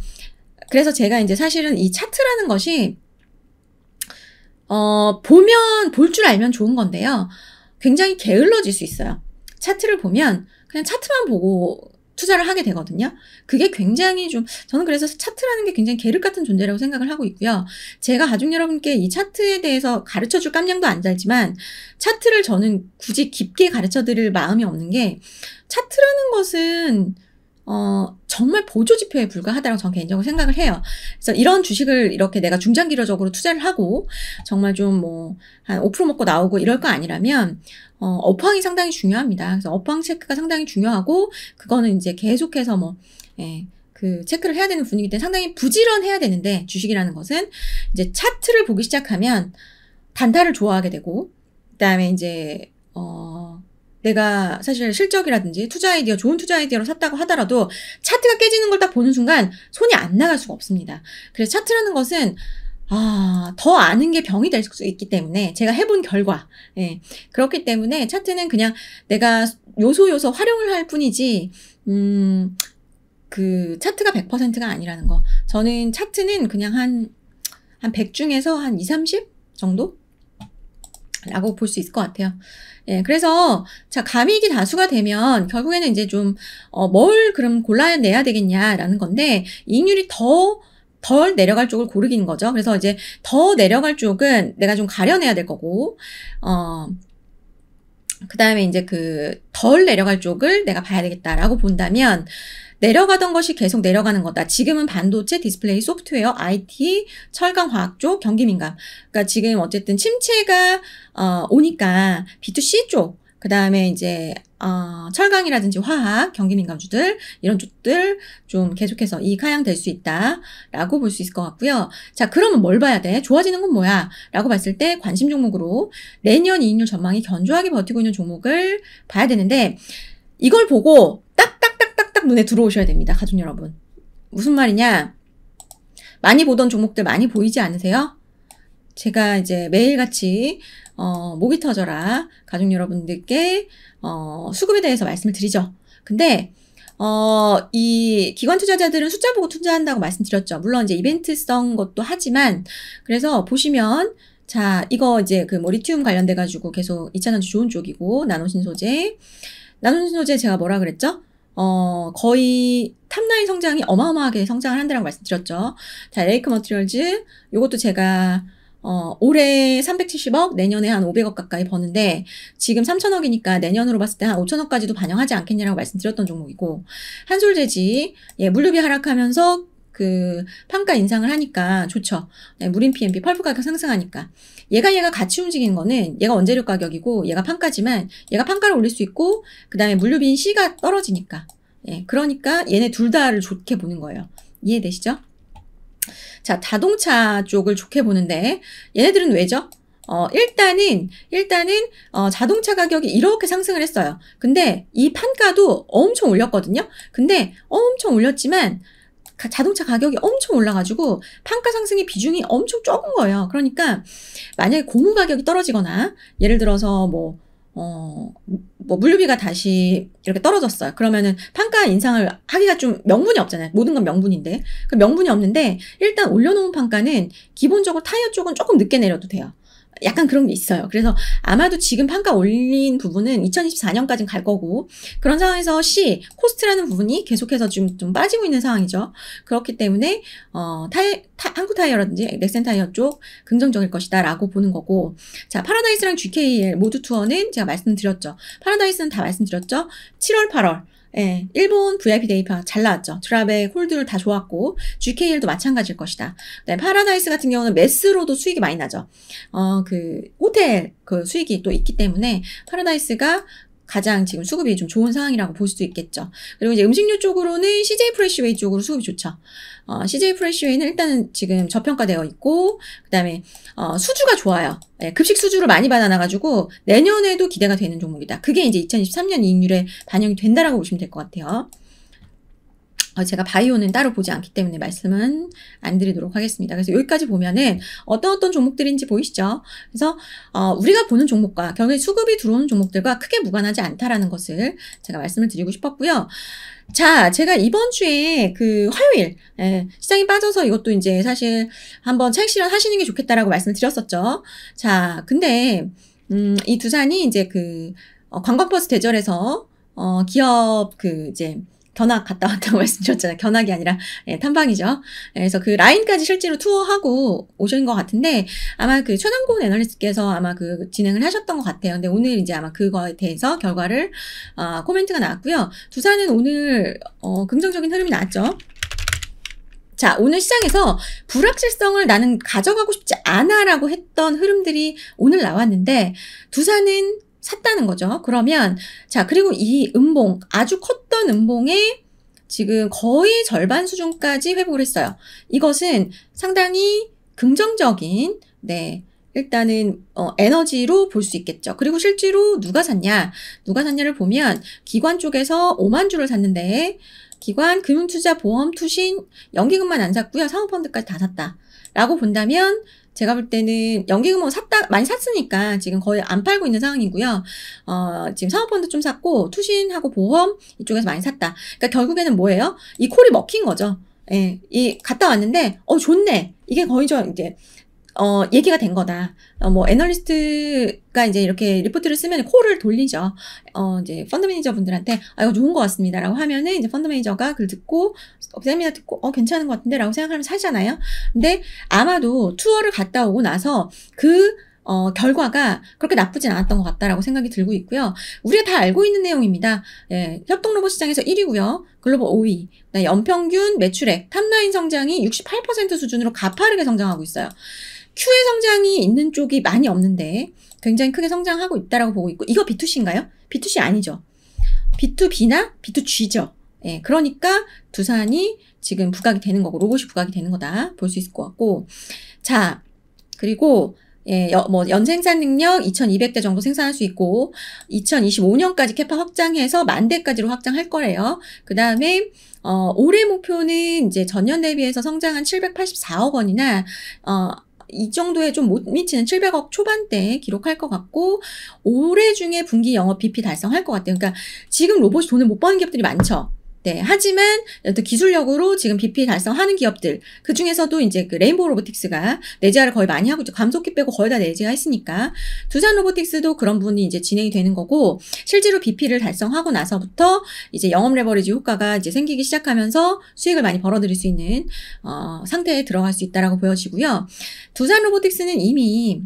그래서 제가 이제 사실은 이 차트라는 것이 어 보면 볼 줄 알면 좋은 건데요. 굉장히 게을러질 수 있어요. 차트를 보면 그냥 차트만 보고 투자를 하게 되거든요. 그게 굉장히 좀 저는 그래서 차트라는 게 굉장히 계륵 같은 존재라고 생각을 하고 있고요. 제가 가족 여러분께 이 차트에 대해서 가르쳐 줄 깜냥도 안잘지만 차트를 저는 굳이 깊게 가르쳐 드릴 마음이 없는 게 차트라는 것은 어, 정말 보조 지표에 불과하다고 저는 개인적으로 생각을 해요. 그래서 이런 주식을 이렇게 내가 중장기적으로 투자를 하고 정말 좀 뭐 한 5% 먹고 나오고 이럴 거 아니라면 어, 업황이 상당히 중요합니다. 그래서 업황 체크가 상당히 중요하고 그거는 이제 계속해서 뭐 예. 그 체크를 해야 되는 분위기 때문에 상당히 부지런해야 되는데 주식이라는 것은 이제 차트를 보기 시작하면 단타를 좋아하게 되고 그다음에 이제 어 내가 사실 실적이라든지 투자 아이디어, 좋은 투자 아이디어로 샀다고 하더라도 차트가 깨지는 걸 딱 보는 순간 손이 안 나갈 수가 없습니다. 그래서 차트라는 것은 아, 더 아는 게 병이 될 수 있기 때문에 제가 해본 결과. 예. 그렇기 때문에 차트는 그냥 내가 요소 요소 활용을 할 뿐이지, 음, 그 차트가 100%가 아니라는 거. 저는 차트는 그냥 한, 한 100 중에서 한2 30 정도? 라고 볼 수 있을 것 같아요. 예, 그래서 자 감익이 다수가 되면 결국에는 이제 좀뭘 어, 그럼 골라내야 되겠냐라는 건데 이익률이 더 덜 내려갈 쪽을 고르는 거죠. 그래서 이제 더 내려갈 쪽은 내가 좀 가려내야 될 거고, 어, 그 다음에 이제 그 덜 내려갈 쪽을 내가 봐야 되겠다라고 본다면, 내려가던 것이 계속 내려가는 거다. 지금은 반도체, 디스플레이, 소프트웨어, IT, 철강화학 쪽, 경기민감. 그러니까 지금 어쨌든 침체가 어, 오니까 B2C 쪽, 그 다음에 이제 어, 철강이라든지 화학, 경기민감주들 이런 쪽들 좀 계속해서 이익 하향될 수 있다라고 볼 수 있을 것 같고요. 자 그러면 뭘 봐야 돼? 좋아지는 건 뭐야? 라고 봤을 때 관심 종목으로 내년 이익률 전망이 견조하게 버티고 있는 종목을 봐야 되는데 이걸 보고 딱 눈에 들어오셔야 됩니다. 가족 여러분. 무슨 말이냐? 많이 보던 종목들 많이 보이지 않으세요? 제가 이제 매일같이 어, 목이 터져라 가족 여러분들께 어, 수급에 대해서 말씀을 드리죠. 근데 어, 이 기관 투자자들은 숫자 보고 투자한다고 말씀드렸죠. 물론 이제 이벤트성 것도 하지만 그래서 보시면 자, 이거 이제 그뭐 리튬 관련돼 가지고 계속 이차전지 좋은 쪽이고 나노신소재 나노신소재 제가 뭐라 그랬죠? 어, 거의 탑라인 성장이 어마어마하게 성장을 한다라고 말씀드렸죠. 자, 레이크 머티리얼즈 요것도 제가 어, 올해 370억, 내년에 한 500억 가까이 버는데 지금 3천억이니까 내년으로 봤을 때 한 5천억까지도 반영하지 않겠냐라고 말씀드렸던 종목이고 한솔재지 예, 물류비 하락하면서 그 판가 인상을 하니까 좋죠. 네, 예, 무림 PMP 펄프 가격 상승하니까. 얘가 얘가 같이 움직인 거는 얘가 원재료 가격이고 얘가 판가지만 얘가 판가를 올릴 수 있고 그다음에 물류비인 C가 떨어지니까. 네, 그러니까 얘네 둘 다를 좋게 보는 거예요. 이해되시죠? 자, 자동차 쪽을 좋게 보는데 얘네들은 왜죠? 어, 일단은, 일단은, 어, 자동차 가격이 이렇게 상승을 했어요. 근데 이 판가도 엄청 올렸거든요? 근데 엄청 올렸지만, 자동차 가격이 엄청 올라가지고 판가 상승의 비중이 엄청 적은 거예요. 그러니까 만약에 고무 가격이 떨어지거나 예를 들어서 뭐 어, 뭐, 물류비가 다시 이렇게 떨어졌어요. 그러면은 판가 인상을 하기가 좀 명분이 없잖아요. 모든 건 명분인데. 그 명분이 없는데, 일단 올려놓은 판가는 기본적으로 타이어 쪽은 조금 늦게 내려도 돼요. 약간 그런 게 있어요. 그래서 아마도 지금 판가 올린 부분은 2 0 2 4년까지갈 거고 그런 상황에서 C 코스트라는 부분이 계속해서 지금 좀 빠지고 있는 상황이죠. 그렇기 때문에 어, 타이, 타, 한국 타이어라든지 넥센 타이어 쪽 긍정적일 것이다라고 보는 거고 자 파라다이스랑 GKL 모두 투어는 제가 말씀드렸죠. 파라다이스는 다 말씀드렸죠. 7월 8월 예, 일본 VIP 데이파 잘 나왔죠. 드랍의 홀드를 다 좋았고 GKL도 마찬가지일 것이다. 네, 파라다이스 같은 경우는 매스로도 수익이 많이 나죠. 어, 그 호텔 그 수익이 또 있기 때문에 파라다이스가 가장 지금 수급이 좀 좋은 상황이라고 볼 수도 있겠죠. 그리고 이제 음식류 쪽으로는 CJ 프레쉬웨이 쪽으로 수급이 좋죠. 어, CJ 프레쉬웨이는 일단은 지금 저평가되어 있고 그다음에 어, 수주가 좋아요. 예, 급식 수주를 많이 받아놔가지고 내년에도 기대가 되는 종목이다. 그게 이제 2023년 이익률에 반영이 된다라고 보시면 될 것 같아요. 어, 제가 바이오는 따로 보지 않기 때문에 말씀은 안 드리도록 하겠습니다. 그래서 여기까지 보면은 어떤 어떤 종목들인지 보이시죠? 그래서 어, 우리가 보는 종목과 결국에 수급이 들어오는 종목들과 크게 무관하지 않다라는 것을 제가 말씀을 드리고 싶었고요. 자, 제가 이번 주에 그 화요일 예, 시장이 빠져서 이것도 이제 사실 한번 차익 실현 하시는 게 좋겠다라고 말씀드렸었죠. 자, 근데 음, 이 두산이 이제 그 어, 관광버스 대절에서 어, 기업 그 이제 견학 갔다 왔다고 [LAUGHS] 말씀드렸잖아요. 견학이 아니라 예, 탐방이죠. 예, 그래서 그 라인까지 실제로 투어하고 오신 것 같은데 아마 그 최남곤 애널리스트께서 아마 그 진행을 하셨던 것 같아요. 근데 오늘 이제 아마 그거에 대해서 결과를 아, 코멘트가 나왔고요. 두산은 오늘 어, 긍정적인 흐름이 나왔죠. 자, 오늘 시장에서 불확실성을 나는 가져가고 싶지 않아라고 했던 흐름들이 오늘 나왔는데 두산은 샀다는 거죠. 그러면 자 그리고 이 음봉 아주 컸던 음봉에 지금 거의 절반 수준까지 회복을 했어요. 이것은 상당히 긍정적인 네 일단은 어, 에너지로 볼 수 있겠죠. 그리고 실제로 누가 샀냐 누가 샀냐를 보면 기관 쪽에서 5만 주를 샀는데 기관, 금융투자, 보험, 투신, 연기금만 안 샀고요. 상업펀드까지 다 샀다. 라고 본다면 제가 볼 때는 연기금은 샀다 많이 샀으니까 지금 거의 안 팔고 있는 상황이고요. 어, 지금 사모펀드 좀 샀고 투신하고 보험 이쪽에서 많이 샀다. 그러니까 결국에는 뭐예요? 이 콜이 먹힌 거죠. 예, 이 갔다 왔는데 어 좋네. 이게 거의 저 이제 어, 얘기가 된 거다. 어, 뭐 애널리스트가 이제 이렇게 리포트를 쓰면 콜을 돌리죠. 어, 이제 펀드 매니저분들한테 아 이거 좋은 것 같습니다라고 하면은 이제 펀드 매니저가 그걸 듣고 어, 세미나 듣고 어 괜찮은 것 같은데라고 생각하면 사잖아요. 근데 아마도 투어를 갔다 오고 나서 그 어, 결과가 그렇게 나쁘진 않았던 것 같다라고 생각이 들고 있고요. 우리가 다 알고 있는 내용입니다. 예, 협동 로봇 시장에서 1위고요. 글로벌 5위. 연평균 매출액, 탑라인 성장이 68% 수준으로 가파르게 성장하고 있어요. 추의 성장이 있는 쪽이 많이 없는데 굉장히 크게 성장하고 있다라고 보고 있고 이거 B2C인가요? B2C 아니죠. B2B나 B2G죠. 예, 그러니까 두산이 지금 부각이 되는 거고 로봇이 부각이 되는 거다 볼 수 있을 것 같고 자 그리고 예, 여, 뭐 연생산 능력 2,200대 정도 생산할 수 있고 2025년까지 캐파 확장해서 만 대까지로 확장할 거래요. 그 다음에 어, 올해 목표는 이제 전년 대비해서 성장한 784억 원이나 어, 이 정도에 좀 못 미치는 700억 초반대 기록할 것 같고 올해 중에 분기 영업 BP 달성할 것 같아요. 그러니까 지금 로봇이 돈을 못 버는 기업들이 많죠. 네, 하지만 또 기술력으로 지금 BP 달성하는 기업들 그 중에서도 이제 그 레인보우 로보틱스가 내재화를 거의 많이 하고 있죠. 감속기 빼고 거의 다 내재화 했으니까 두산 로보틱스도 그런 부분이 이제 진행이 되는 거고 실제로 BP를 달성하고 나서부터 이제 영업 레버리지 효과가 이제 생기기 시작하면서 수익을 많이 벌어들일 수 있는 어, 상태에 들어갈 수 있다라고 보여지고요. 두산 로보틱스는 이미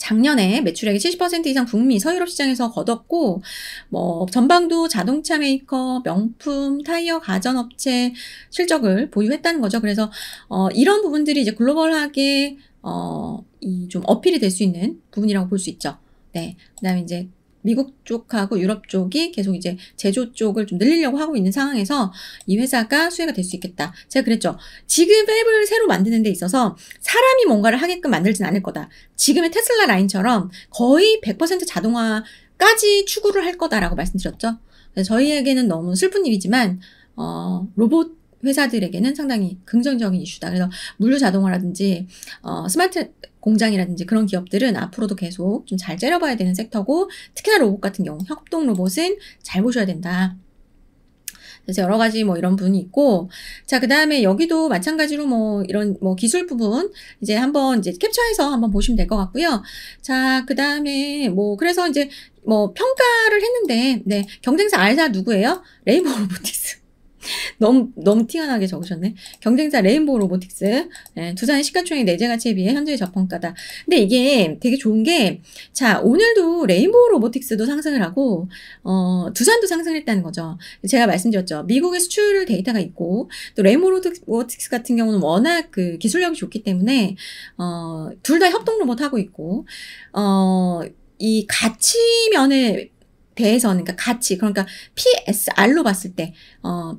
작년에 매출액의 70% 이상 북미 서유럽 시장에서 거뒀고 뭐 전방도 자동차 메이커, 명품, 타이어 가전 업체 실적을 보유했다는 거죠. 그래서 어 이런 부분들이 이제 글로벌하게 어이 좀 어필이 될 수 있는 부분이라고 볼 수 있죠. 네. 그다음에 이제 미국 쪽하고 유럽 쪽이 계속 이제 제조 쪽을 좀 늘리려고 하고 있는 상황에서 이 회사가 수혜가 될 수 있겠다. 제가 그랬죠. 지금 앱을 새로 만드는 데 있어서 사람이 뭔가를 하게끔 만들진 않을 거다. 지금의 테슬라 라인처럼 거의 100% 자동화까지 추구를 할 거다라고 말씀드렸죠. 저희에게는 너무 슬픈 일이지만 어, 로봇 회사들에게는 상당히 긍정적인 이슈다. 그래서 물류 자동화라든지 어, 스마트 공장이라든지 그런 기업들은 앞으로도 계속 좀잘 째려봐야 되는 섹터고 특히나 로봇 같은 경우 협동 로봇은 잘 보셔야 된다. 그래서 여러 가지 뭐 이런 분이 있고 자 그다음에 여기도 마찬가지로 뭐 이런 뭐 기술 부분 이제 한번 이제 캡처해서 한번 보시면 될 것 같고요 자 그다음에 뭐 그래서 이제 뭐 평가를 했는데 네 경쟁사 알사 누구예요 레이버 로보티스 너무 너무 튀어나게 적으셨네. 경쟁사 레인보우 로보틱스 예, 네, 두산의 시가총액 내재 가치에 비해 현재 저평가다. 근데 이게 되게 좋은 게자 오늘도 레인보우 로보틱스도 상승을 하고 어, 두산도 상승 했다는 거죠. 제가 말씀드렸죠. 미국의 수출 데이터가 있고 또 레인보우 로보틱스 같은 경우는 워낙 그 기술력이 좋기 때문에 어, 둘 다 협동 로봇 하고 있고 어, 이 가치 면에 대해서는 그러니까 가치 그러니까 PSR로 봤을 때 어.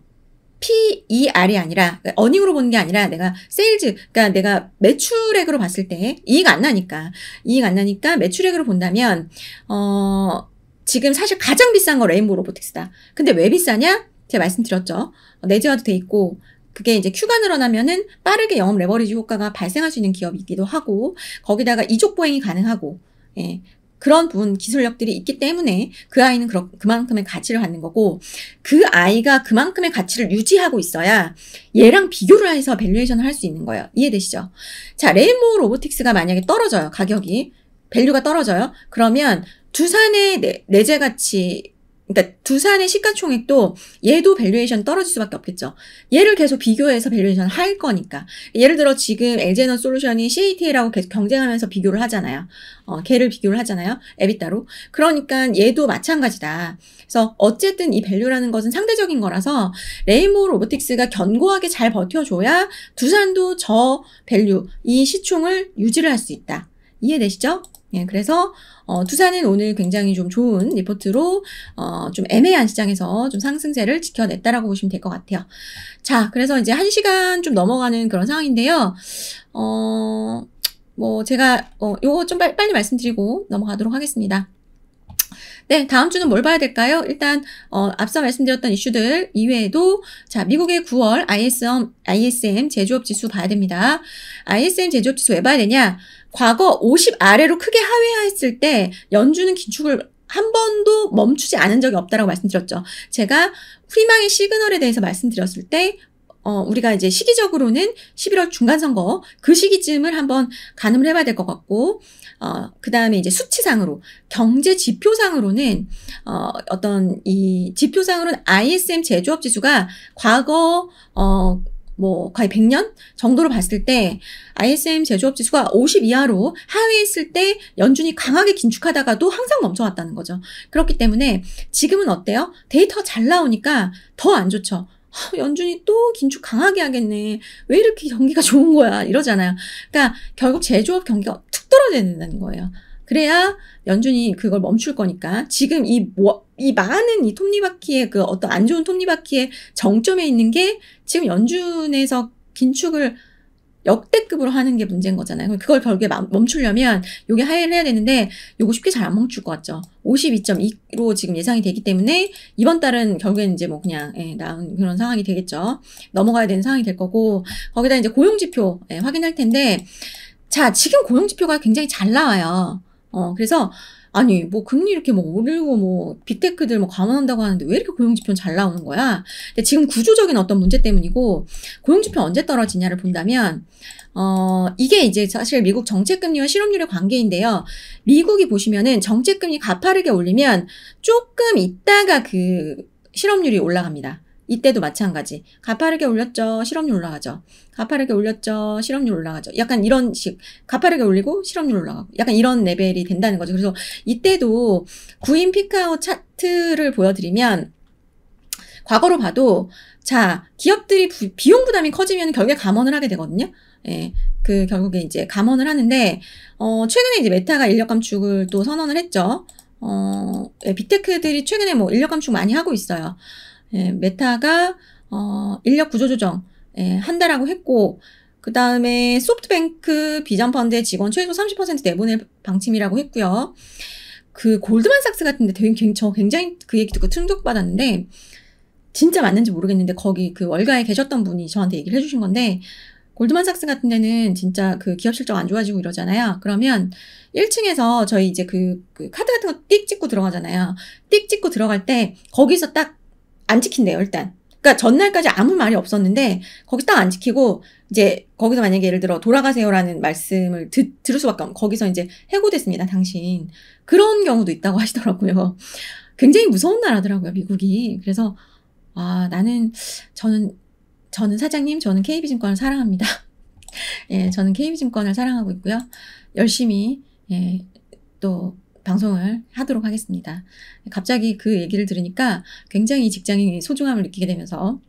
ER이 아니라 어닝으로 보는 게 아니라 내가 세일즈 그러니까 내가 매출액으로 봤을 때 이익 안 나니까 이익 안 나니까 매출액으로 본다면 어 지금 사실 가장 비싼 거 레인보우 로보틱스다. 근데 왜 비싸냐? 제가 말씀드렸죠. 내재화도 돼 있고 그게 이제 큐가늘어 나면은 빠르게 영업 레버리지 효과가 발생할 수 있는 기업이기도 하고 거기다가 이족 보행이 가능하고 예. 그런 부분 기술력들이 있기 때문에 그 아이는 그러, 그만큼의 가치를 갖는 거고 그 아이가 그만큼의 가치를 유지하고 있어야 얘랑 비교를 해서 밸류에이션을 할 수 있는 거예요. 이해되시죠? 자, 레이모 로보틱스가 만약에 떨어져요. 가격이. 밸류가 떨어져요. 그러면 두산의 내재 가치 그러니까 두산의 시가총액도 얘도 밸류에이션 떨어질 수밖에 없겠죠. 얘를 계속 비교해서 밸류에이션 할 거니까. 예를 들어 지금 엘제너 솔루션이 CATL하고 계속 경쟁하면서 비교를 하잖아요. 어, 걔를 비교를 하잖아요. 에비따로. 그러니까 얘도 마찬가지다. 그래서 어쨌든 이 밸류라는 것은 상대적인 거라서 레이모 로보틱스가 견고하게 잘 버텨줘야 두산도 저 밸류, 이 시총을 유지를 할 수 있다. 이해되시죠? 예, 그래서 어, 투자는 오늘 굉장히 좀 좋은 리포트로 어, 좀 애매한 시장에서 좀 상승세를 지켜냈다라고 보시면 될 것 같아요. 자, 그래서 이제 한 시간 좀 넘어가는 그런 상황인데요. 어, 뭐 제가 어, 요거 좀 빨리 말씀드리고 넘어가도록 하겠습니다. 네, 다음 주는 뭘 봐야 될까요? 일단 어, 앞서 말씀드렸던 이슈들 이외에도 자 미국의 9월 ISM, ISM 제조업 지수 봐야 됩니다. ISM 제조업 지수 왜 봐야 되냐? 과거 50 아래로 크게 하회하였을때 연준은 긴축을 한 번도 멈추지 않은 적이 없다라고 말씀드렸죠. 제가 희망의 시그널에 대해서 말씀드렸을 때 어, 우리가 이제 시기적으로는 11월 중간선거 그 시기쯤을 한번 가늠을 해봐야 될 것 같고, 어, 그 다음에 이제 수치상으로, 경제 지표상으로는, 어, 어떤 이 지표상으로는 ISM 제조업 지수가 과거, 어, 뭐 거의 100년 정도로 봤을 때 ISM 제조업 지수가 50 이하로 하회했을 때 연준이 강하게 긴축하다가도 항상 멈춰왔다는 거죠. 그렇기 때문에 지금은 어때요? 데이터 잘 나오니까 더 안 좋죠. 아, 연준이 또 긴축 강하게 하겠네. 왜 이렇게 경기가 [LAUGHS] 좋은 거야? 이러잖아요. 그러니까 결국 제조업 경기가 툭 떨어진다는 거예요. 그래야 연준이 그걸 멈출 거니까 지금 이, 뭐, 이 많은 이 톱니바퀴의 그 어떤 안 좋은 톱니바퀴의 정점에 있는 게 지금 연준에서 긴축을 역대급으로 하는 게 문제인 거잖아요. 그걸 결국에 멈추려면 요게 하회를 해야 되는데 요거 쉽게 잘 안 멈출 것 같죠. 52.2로 지금 예상이 되기 때문에 이번 달은 결국엔 이제 뭐 그냥 예, 나온 그런 상황이 되겠죠. 넘어가야 되는 상황이 될 거고 거기다 이제 고용 지표 예, 확인할 텐데 자 지금 고용 지표가 굉장히 잘 나와요. 어 그래서 아니 뭐 금리 이렇게 뭐 오르고 뭐 빅테크들 뭐 감원한다고 하는데 왜 이렇게 고용지표는 잘 나오는 거야? 근데 지금 구조적인 어떤 문제 때문이고 고용지표 언제 떨어지냐를 본다면 어 이게 이제 사실 미국 정책금리와 실업률의 관계인데요. 미국이 보시면은 정책금리 가파르게 올리면 조금 있다가 그 실업률이 올라갑니다. 이때도 마찬가지. 가파르게 올렸죠. 실업률 올라가죠. 가파르게 올렸죠. 실업률 올라가죠. 약간 이런 식. 가파르게 올리고 실업률 올라가고. 약간 이런 레벨이 된다는 거죠. 그래서 이때도 구인 피카오 차트를 보여드리면 과거로 봐도 자 기업들이 부, 비용 부담이 커지면 결국에 감원을 하게 되거든요. 예, 그 결국에 이제 감원을 하는데 어, 최근에 이제 메타가 인력 감축을 또 선언을 했죠. 어, 예, 빅테크들이 최근에 뭐 인력 감축 많이 하고 있어요. 예, 메타가 어, 인력 구조 조정 예, 한다라고 했고 그 다음에 소프트뱅크 비전펀드의 직원 최소 30% 내보낼 방침이라고 했고요. 그 골드만삭스 같은데 되게 저 굉장히 그 얘기 듣고 충격받았는데 진짜 맞는지 모르겠는데 거기 그 월가에 계셨던 분이 저한테 얘기를 해주신 건데 골드만삭스 같은 데는 진짜 그 기업 실적 안 좋아지고 이러잖아요. 그러면 1층에서 저희 이제 그, 그 카드 같은 거 띡 찍고 들어가잖아요. 띡 찍고 들어갈 때 거기서 딱안 지킨대요, 일단. 그러니까 전날까지 아무 말이 없었는데 거기 딱 안 지키고 이제 거기서 만약에 예를 들어 돌아가세요라는 말씀을 듣, 들을 수밖에 없는 거기서 이제 해고됐습니다, 당신. 그런 경우도 있다고 [LAUGHS] 하시더라고요. 굉장히 무서운 나라더라고요, 미국이. 그래서 아, 나는 저는 저는 사장님, 저는 KB증권을 사랑합니다. [LAUGHS] 예, 저는 KB증권을 사랑하고 있고요. 열심히 예, 또 방송을 하도록 하겠습니다. 갑자기 그 얘기를 들으니까 굉장히 직장인 소중함을 느끼게 되면서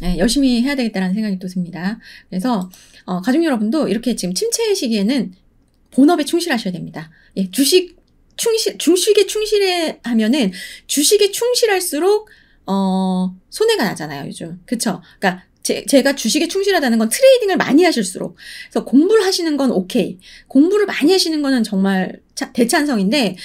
네, 열심히 해야 되겠다라는 생각이 또 듭니다. 그래서 어, 가족 여러분도 이렇게 지금 침체의 시기에는 본업에 충실하셔야 됩니다. 예, 주식 충실 주식에 충실하면은 주식에 충실할수록 어 손해가 나잖아요 요즘 그쵸? 그니까 제, 가 주식에 충실하다는 건 트레이딩을 많이 하실수록 그래서 공부를 하시는 건 오케이 공부를 많이 하시는 거는 정말 차, 대찬성인데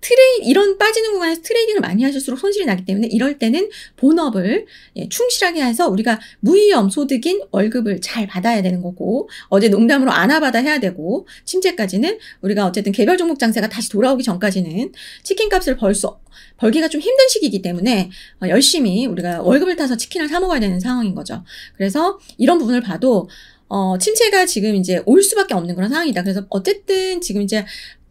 트레이 이런 빠지는 구간에서 트레이딩을 많이 하실수록 손실이 나기 때문에 이럴 때는 본업을 예, 충실하게 해서 우리가 무위험 소득인 월급을 잘 받아야 되는 거고 어제 농담으로 안아받아 해야 되고 침체까지는 우리가 어쨌든 개별 종목 장세가 다시 돌아오기 전까지는 치킨값을 벌써 벌기가 좀 힘든 시기이기 때문에 어, 열심히 우리가 월급을 타서 치킨을 사 먹어야 되는 상황인 거죠. 그래서 이런 부분을 봐도 어, 침체가 지금 이제 올 수밖에 없는 그런 상황이다. 그래서 어쨌든 지금 이제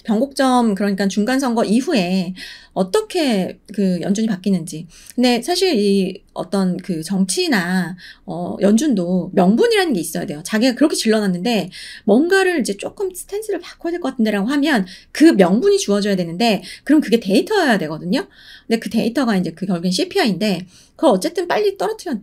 변곡점 그러니까 중간 선거 이후에 어떻게 그 연준이 바뀌는지. 근데 사실 이 어떤 그 정치나 어 연준도 명분이라는 게 있어야 돼요. 자기가 그렇게 질러놨는데 뭔가를 이제 조금 스탠스를 바꿔야 될 것 같은데라고 하면 그 명분이 주어져야 되는데 그럼 그게 데이터여야 되거든요. 근데 그 데이터가 이제 그 결국엔 CPI인데 그걸 어쨌든 빨리 떨어뜨려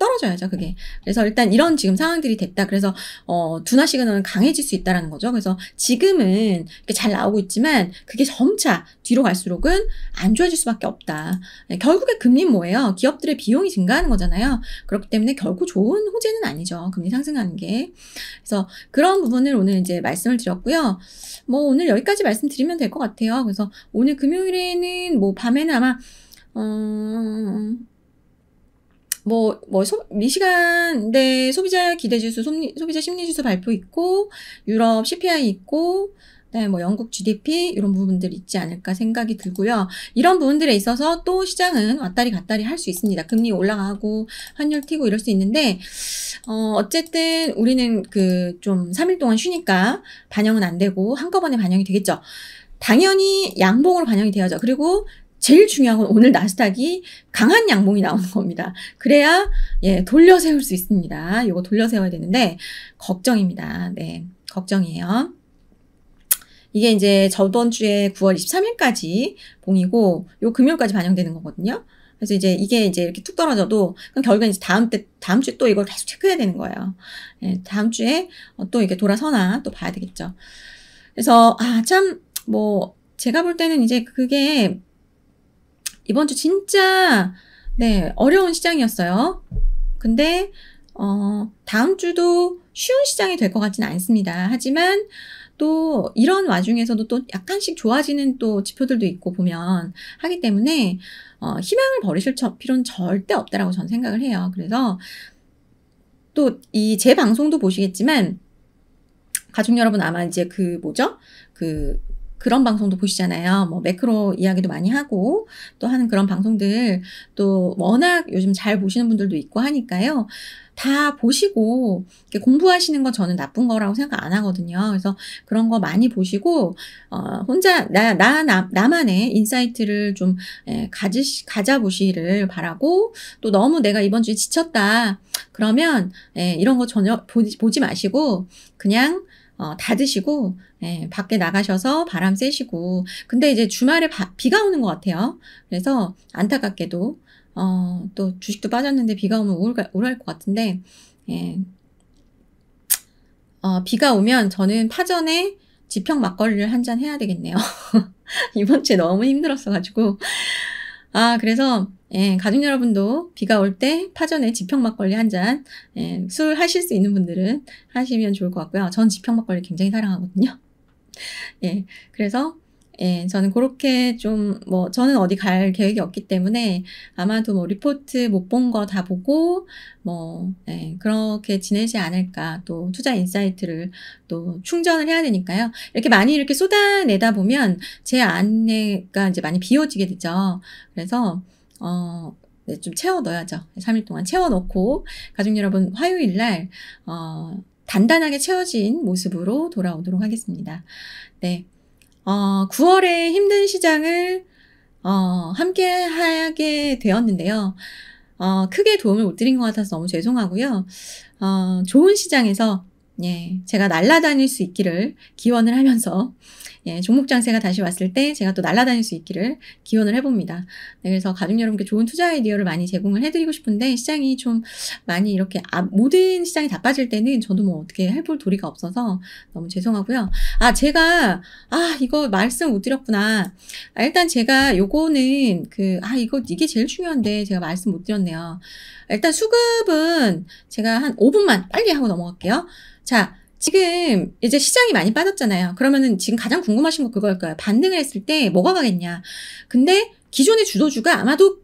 떨어져야죠, 그게. 그래서 일단 이런 지금 상황들이 됐다. 그래서, 어, 둔화 시그널은 강해질 수 있다라는 거죠. 그래서 지금은 이렇게 잘 나오고 있지만 그게 점차 뒤로 갈수록은 안 좋아질 수밖에 없다. 네, 결국에 금리 뭐예요? 기업들의 비용이 증가하는 거잖아요. 그렇기 때문에 결국 좋은 호재는 아니죠. 금리 상승하는 게. 그래서 그런 부분을 오늘 이제 말씀을 드렸고요. 뭐 오늘 여기까지 말씀드리면 될 것 같아요. 그래서 오늘 금요일에는 뭐 밤에는 아마 어, 뭐, 뭐, 소, 미시간, 대 소비자 기대지수, 소비자 심리지수 발표 있고, 유럽 CPI 있고, 네, 뭐 영국 GDP 이런 부분들 있지 않을까 생각이 들고요. 이런 부분들에 있어서 또 시장은 왔다리 갔다리 할 수 있습니다. 금리 올라가고 환율 튀고 이럴 수 있는데 어 어쨌든 우리는 그 좀 3일 동안 쉬니까 반영은 안 되고 한꺼번에 반영이 되겠죠. 당연히 양봉으로 반영이 되어야죠. 그리고 제일 중요한 건 오늘 나스닥이 강한 양봉이 나오는 겁니다. 그래야 예, 돌려 세울 수 있습니다. 이거 돌려 세워야 되는데 걱정입니다. 네. 걱정이에요. 이게 이제 저번 주에 9월 23일까지 봉이고 요 금요일까지 반영되는 거거든요. 그래서 이제 이게 이제 이렇게 툭 떨어져도 그럼 결국엔 이제 다음 때 다음 주에 또 이걸 계속 체크해야 되는 거예요. 예, 다음 주에 어, 또 이게 돌아서나 또 봐야 되겠죠. 그래서 아 참 뭐 제가 볼 때는 이제 그게 이번 주 진짜 네 어려운 시장이었어요. 근데 어, 다음 주도 쉬운 시장이 될 것 같지는 않습니다. 하지만 또 이런 와중에서도 또 약간씩 좋아지는 또 지표들도 있고 보면 하기 때문에 어, 희망을 버리실 필요는 절대 없다라고 저는 생각을 해요. 그래서 또 이 제 방송도 보시겠지만 가족 여러분 아마 이제 그 뭐죠? 그 그런 방송도 보시잖아요. 뭐 매크로 이야기도 많이 하고 또 하는 그런 방송들 또 워낙 요즘 잘 보시는 분들도 있고 하니까요. 다 보시고 공부하시는 거 저는 나쁜 거라고 생각 안 하거든요. 그래서 그런 거 많이 보시고 어, 혼자 나, 나, 나 나만의 인사이트를 좀 에, 예, 가지 가자 보시를 바라고 또 너무 내가 이번 주에 지쳤다 그러면 에, 예, 이런 거 전혀 보 보지 마시고 그냥 어, 닫으시고 예, 밖에 나가셔서 바람 쐬시고 근데 이제 주말에 바, 비가 오는 것 같아요. 그래서 안타깝게도 어, 또 주식도 빠졌는데 비가 오면 우울할, 우울할 것 같은데 예. 어, 비가 오면 저는 파전에 지평 막걸리를 한 잔 해야 되겠네요. [LAUGHS] 이번 주에 너무 힘들었어가지고 아, 그래서, 예, 가족 여러분도 비가 올 때 파전에 지평 막걸리 한 잔, 예, 술 하실 수 있는 분들은 하시면 좋을 것 같고요. 전 지평 막걸리 굉장히 사랑하거든요. 예, 그래서 예, 저는 그렇게 좀, 뭐, 저는 어디 갈 계획이 없기 때문에 아마도 뭐, 리포트 못 본 거 다 보고, 뭐, 예, 그렇게 지내지 않을까. 또, 투자 인사이트를 또 충전을 해야 되니까요. 이렇게 많이 이렇게 쏟아내다 보면 제 안내가 이제 많이 비워지게 되죠. 그래서, 어, 네, 좀 채워 넣어야죠. 3일 동안 채워 넣고, 가족 여러분, 화요일 날, 어, 단단하게 채워진 모습으로 돌아오도록 하겠습니다. 네. 어, 9월에 힘든 시장을 어, 함께 하게 되었는데요. 어, 크게 도움을 못 드린 것 같아서 너무 죄송하고요. 어, 좋은 시장에서 예, 제가 날아다닐 수 있기를 기원을 하면서 예, 종목 장세가 다시 왔을 때 제가 또 날아다닐 수 있기를 기원을 해봅니다. 네, 그래서 가족 여러분께 좋은 투자 아이디어를 많이 제공을 해드리고 싶은데 시장이 좀 많이 이렇게 아, 모든 시장이 다 빠질 때는 저도 뭐 어떻게 해볼 도리가 없어서 너무 죄송하고요. 아 제가 아 이거 말씀 못 드렸구나. 아, 일단 제가 요거는 그 아 이거 이게 제일 중요한데 제가 말씀 못 드렸네요. 일단 수급은 제가 한 5분만 빨리 하고 넘어갈게요. 자, 지금 이제 시장이 많이 빠졌잖아요. 그러면은 지금 가장 궁금하신 거 그거일 거예요. 반등을 했을 때 뭐가 가겠냐. 근데 기존의 주도주가 아마도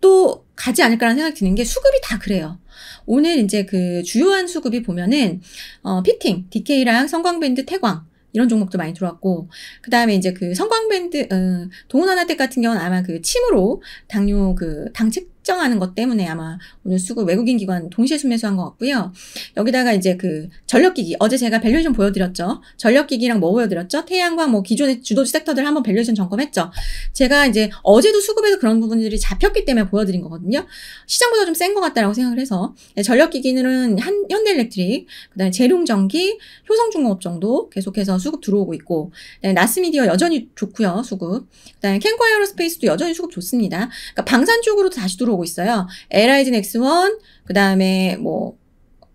또 가지 않을까라는 생각이 드는 게 수급이 다 그래요. 오늘 이제 그 주요한 수급이 보면은 어, 피팅, DK랑 성광밴드, 태광 이런 종목도 많이 들어왔고 그 다음에 이제 그 성광밴드 어, 동원하나텍 같은 경우는 아마 그 침으로 당뇨 그 당책 확정하는 것 때문에 아마 오늘 수급 외국인 기관 동시에 순매수한 것 같고요. 여기다가 이제 그 전력기기 어제 제가 밸류에이션 보여드렸죠. 전력기기랑 뭐 보여드렸죠? 태양광 뭐 기존의 주도주 섹터들 한번 밸류에이션 점검했죠. 제가 이제 어제도 수급에서 그런 부분들이 잡혔기 때문에 보여드린 거거든요. 시장보다 좀 센 것 같다라고 생각을 해서 네, 전력기기는 한 현대일렉트릭, 그다음에 재룡전기, 효성중공업 정도 계속해서 수급 들어오고 있고, 네, 나스미디어 여전히 좋고요 수급. 그다음에 캔코 에어로스페이스도 여전히 수급 좋습니다. 그러니까 방산 쪽으로도 다시 들어오고. 나오고 있어요. 에라이즌 X1, 그 다음에 뭐,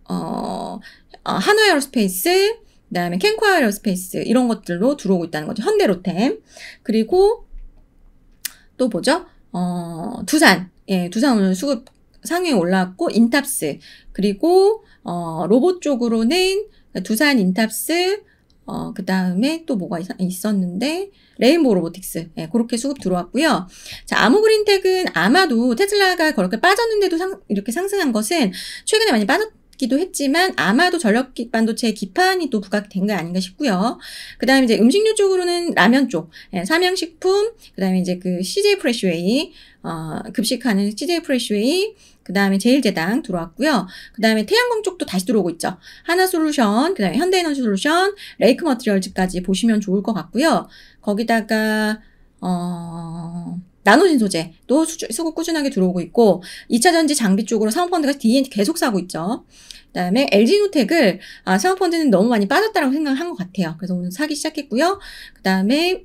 어, 어 한화 에어로스페이스, 그 다음에 캔코아 에어로스페이스, 이런 것들로 들어오고 있다는 거죠. 현대로템. 그리고 또 뭐죠? 어, 두산. 예, 두산 오늘 수급 상위에 올라왔고, 인탑스. 그리고, 어, 로봇 쪽으로는 두산 인탑스, 어, 그 다음에 또 뭐가 있었는데, 레인보우 로보틱스. 예, 그렇게 수급 들어왔고요. 자, 아모그린텍은 아마도 테슬라가 그렇게 빠졌는데도 상, 이렇게 상승한 것은 최근에 많이 빠졌 기도 했지만 아마도 전력 기 반도체 기판이 또 부각된 거 아닌가 싶고요. 그다음에 이제 음식료 쪽으로는 라면 쪽, 예, 삼양식품, 그다음에 이제 그 CJ 프레쉬웨이 어, 급식하는 CJ 프레쉬웨이 그 다음에 제일제당 들어왔고요. 그 다음에 태양광 쪽도 다시 들어오고 있죠. 하나솔루션, 그 다음에 현대에너지솔루션, 레이크머트리얼즈까지 보시면 좋을 것 같고요. 거기다가 어... 나노진 소재 또 수급 꾸준하게 들어오고 있고 2차 전지 장비 쪽으로 사모펀드가 D&T 계속 사고 있죠. 그다음에 LG노텍을 아, 사모펀드는 너무 많이 빠졌다라고 생각한 것 같아요. 그래서 오늘 사기 시작했고요. 그다음에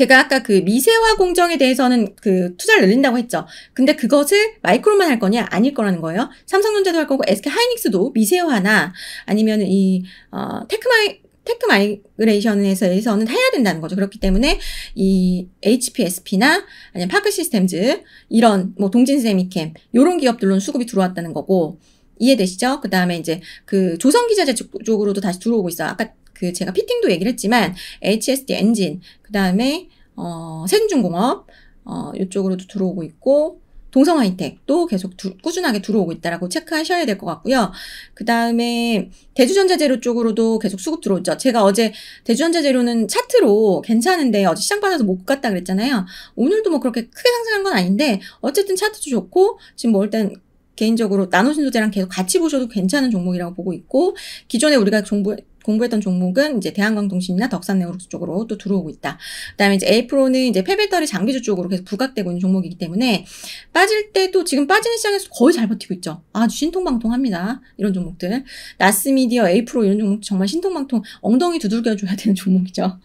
제가 아까 그 미세화 공정에 대해서는 그 투자를 늘린다고 했죠. 근데 그것을 마이크로만 할 거냐? 아닐 거라는 거예요. 삼성전자도 할 거고 SK 하이닉스도 미세화나 아니면 이 어, 테크마이 테크 마이그레이션에서는 해야 된다는 거죠. 그렇기 때문에 이 HPSP나 아니면 파크 시스템즈 이런 뭐 동진 세미캠 이런 기업들로는 수급이 들어왔다는 거고 이해되시죠? 그 다음에 이제 그 조선 기자재 쪽으로도 다시 들어오고 있어요. 아까 그 제가 피팅도 얘기를 했지만 HSD 엔진, 그 다음에 어, 세균중공업 어, 이쪽으로도 들어오고 있고 동성 화이텍도 계속 두, 꾸준하게 들어오고 있다라고 체크하셔야 될 것 같고요. 그 다음에 대주전자재료 쪽으로도 계속 수급 들어오죠. 제가 어제 대주전자재료는 차트로 괜찮은데 어제 시장 빠져서 못 갔다 그랬잖아요. 오늘도 뭐 그렇게 크게 상승한 건 아닌데 어쨌든 차트도 좋고 지금 뭐 일단 개인적으로 나노신소재랑 계속 같이 보셔도 괜찮은 종목이라고 보고 있고 기존에 우리가 정보 공부했던 종목은 이제 대한광통신이나 덕산네오룩스 쪽으로 또 들어오고 있다. 그다음에 이제 에이프로는 이제 폐배터리 장비주 쪽으로 계속 부각되고 있는 종목이기 때문에 빠질 때 또 지금 빠지는 시장에서 거의 잘 버티고 있죠. 아주 신통방통합니다. 이런 종목들 나스미디어, 에이프로 이런 종목 정말 신통방통 엉덩이 두들겨 줘야 되는 종목이죠.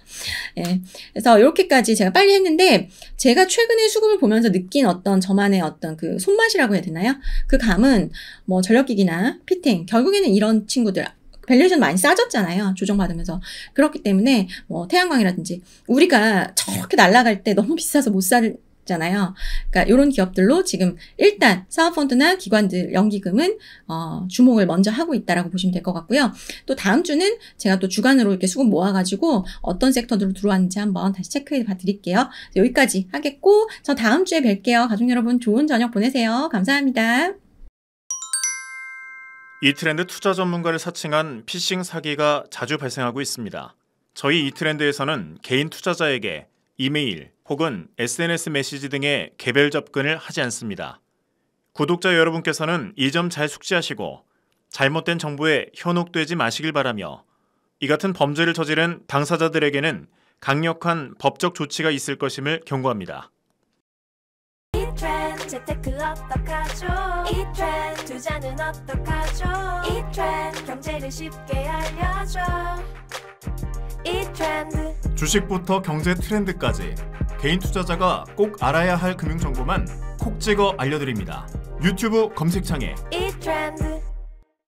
예. 그래서 이렇게까지 제가 빨리 했는데 제가 최근에 수급을 보면서 느낀 어떤 저만의 어떤 그 손맛이라고 해야 되나요? 그 감은 뭐 전력기기나 피팅 결국에는 이런 친구들 밸류에이션 많이 싸졌잖아요. 조정받으면서. 그렇기 때문에 뭐 태양광이라든지 우리가 저렇게 날아갈 때 너무 비싸서 못 살, 잖아요. 그러니까 이런 기업들로 지금 일단 사모펀드나 기관들 연기금은 어, 주목을 먼저 하고 있다라고 보시면 될 것 같고요. 또 다음 주는 제가 또 주간으로 이렇게 수급 모아가지고 어떤 섹터들로 들어왔는지 한번 다시 체크해 봐 드릴게요. 여기까지 하겠고 저 다음 주에 뵐게요. 가족 여러분 좋은 저녁 보내세요. 감사합니다. 이트렌드 투자 전문가를 사칭한 피싱 사기가 자주 발생하고 있습니다. 저희 이트렌드에서는 개인 투자자에게 이메일 혹은 SNS 메시지 등의 개별 접근을 하지 않습니다. 구독자 여러분께서는 이 점 잘 숙지하시고 잘못된 정보에 현혹되지 마시길 바라며 이 같은 범죄를 저지른 당사자들에게는 강력한 법적 조치가 있을 것임을 경고합니다. 재테크 어떡하죠 이트렌 투자는 어떡하죠 이트렌 경제를 쉽게 알려줘 이트렌드 주식부터 경제 트렌드까지 개인 투자자가 꼭 알아야 할 금융 정보만 콕 찍어 알려드립니다. 유튜브 검색창에 이트렌드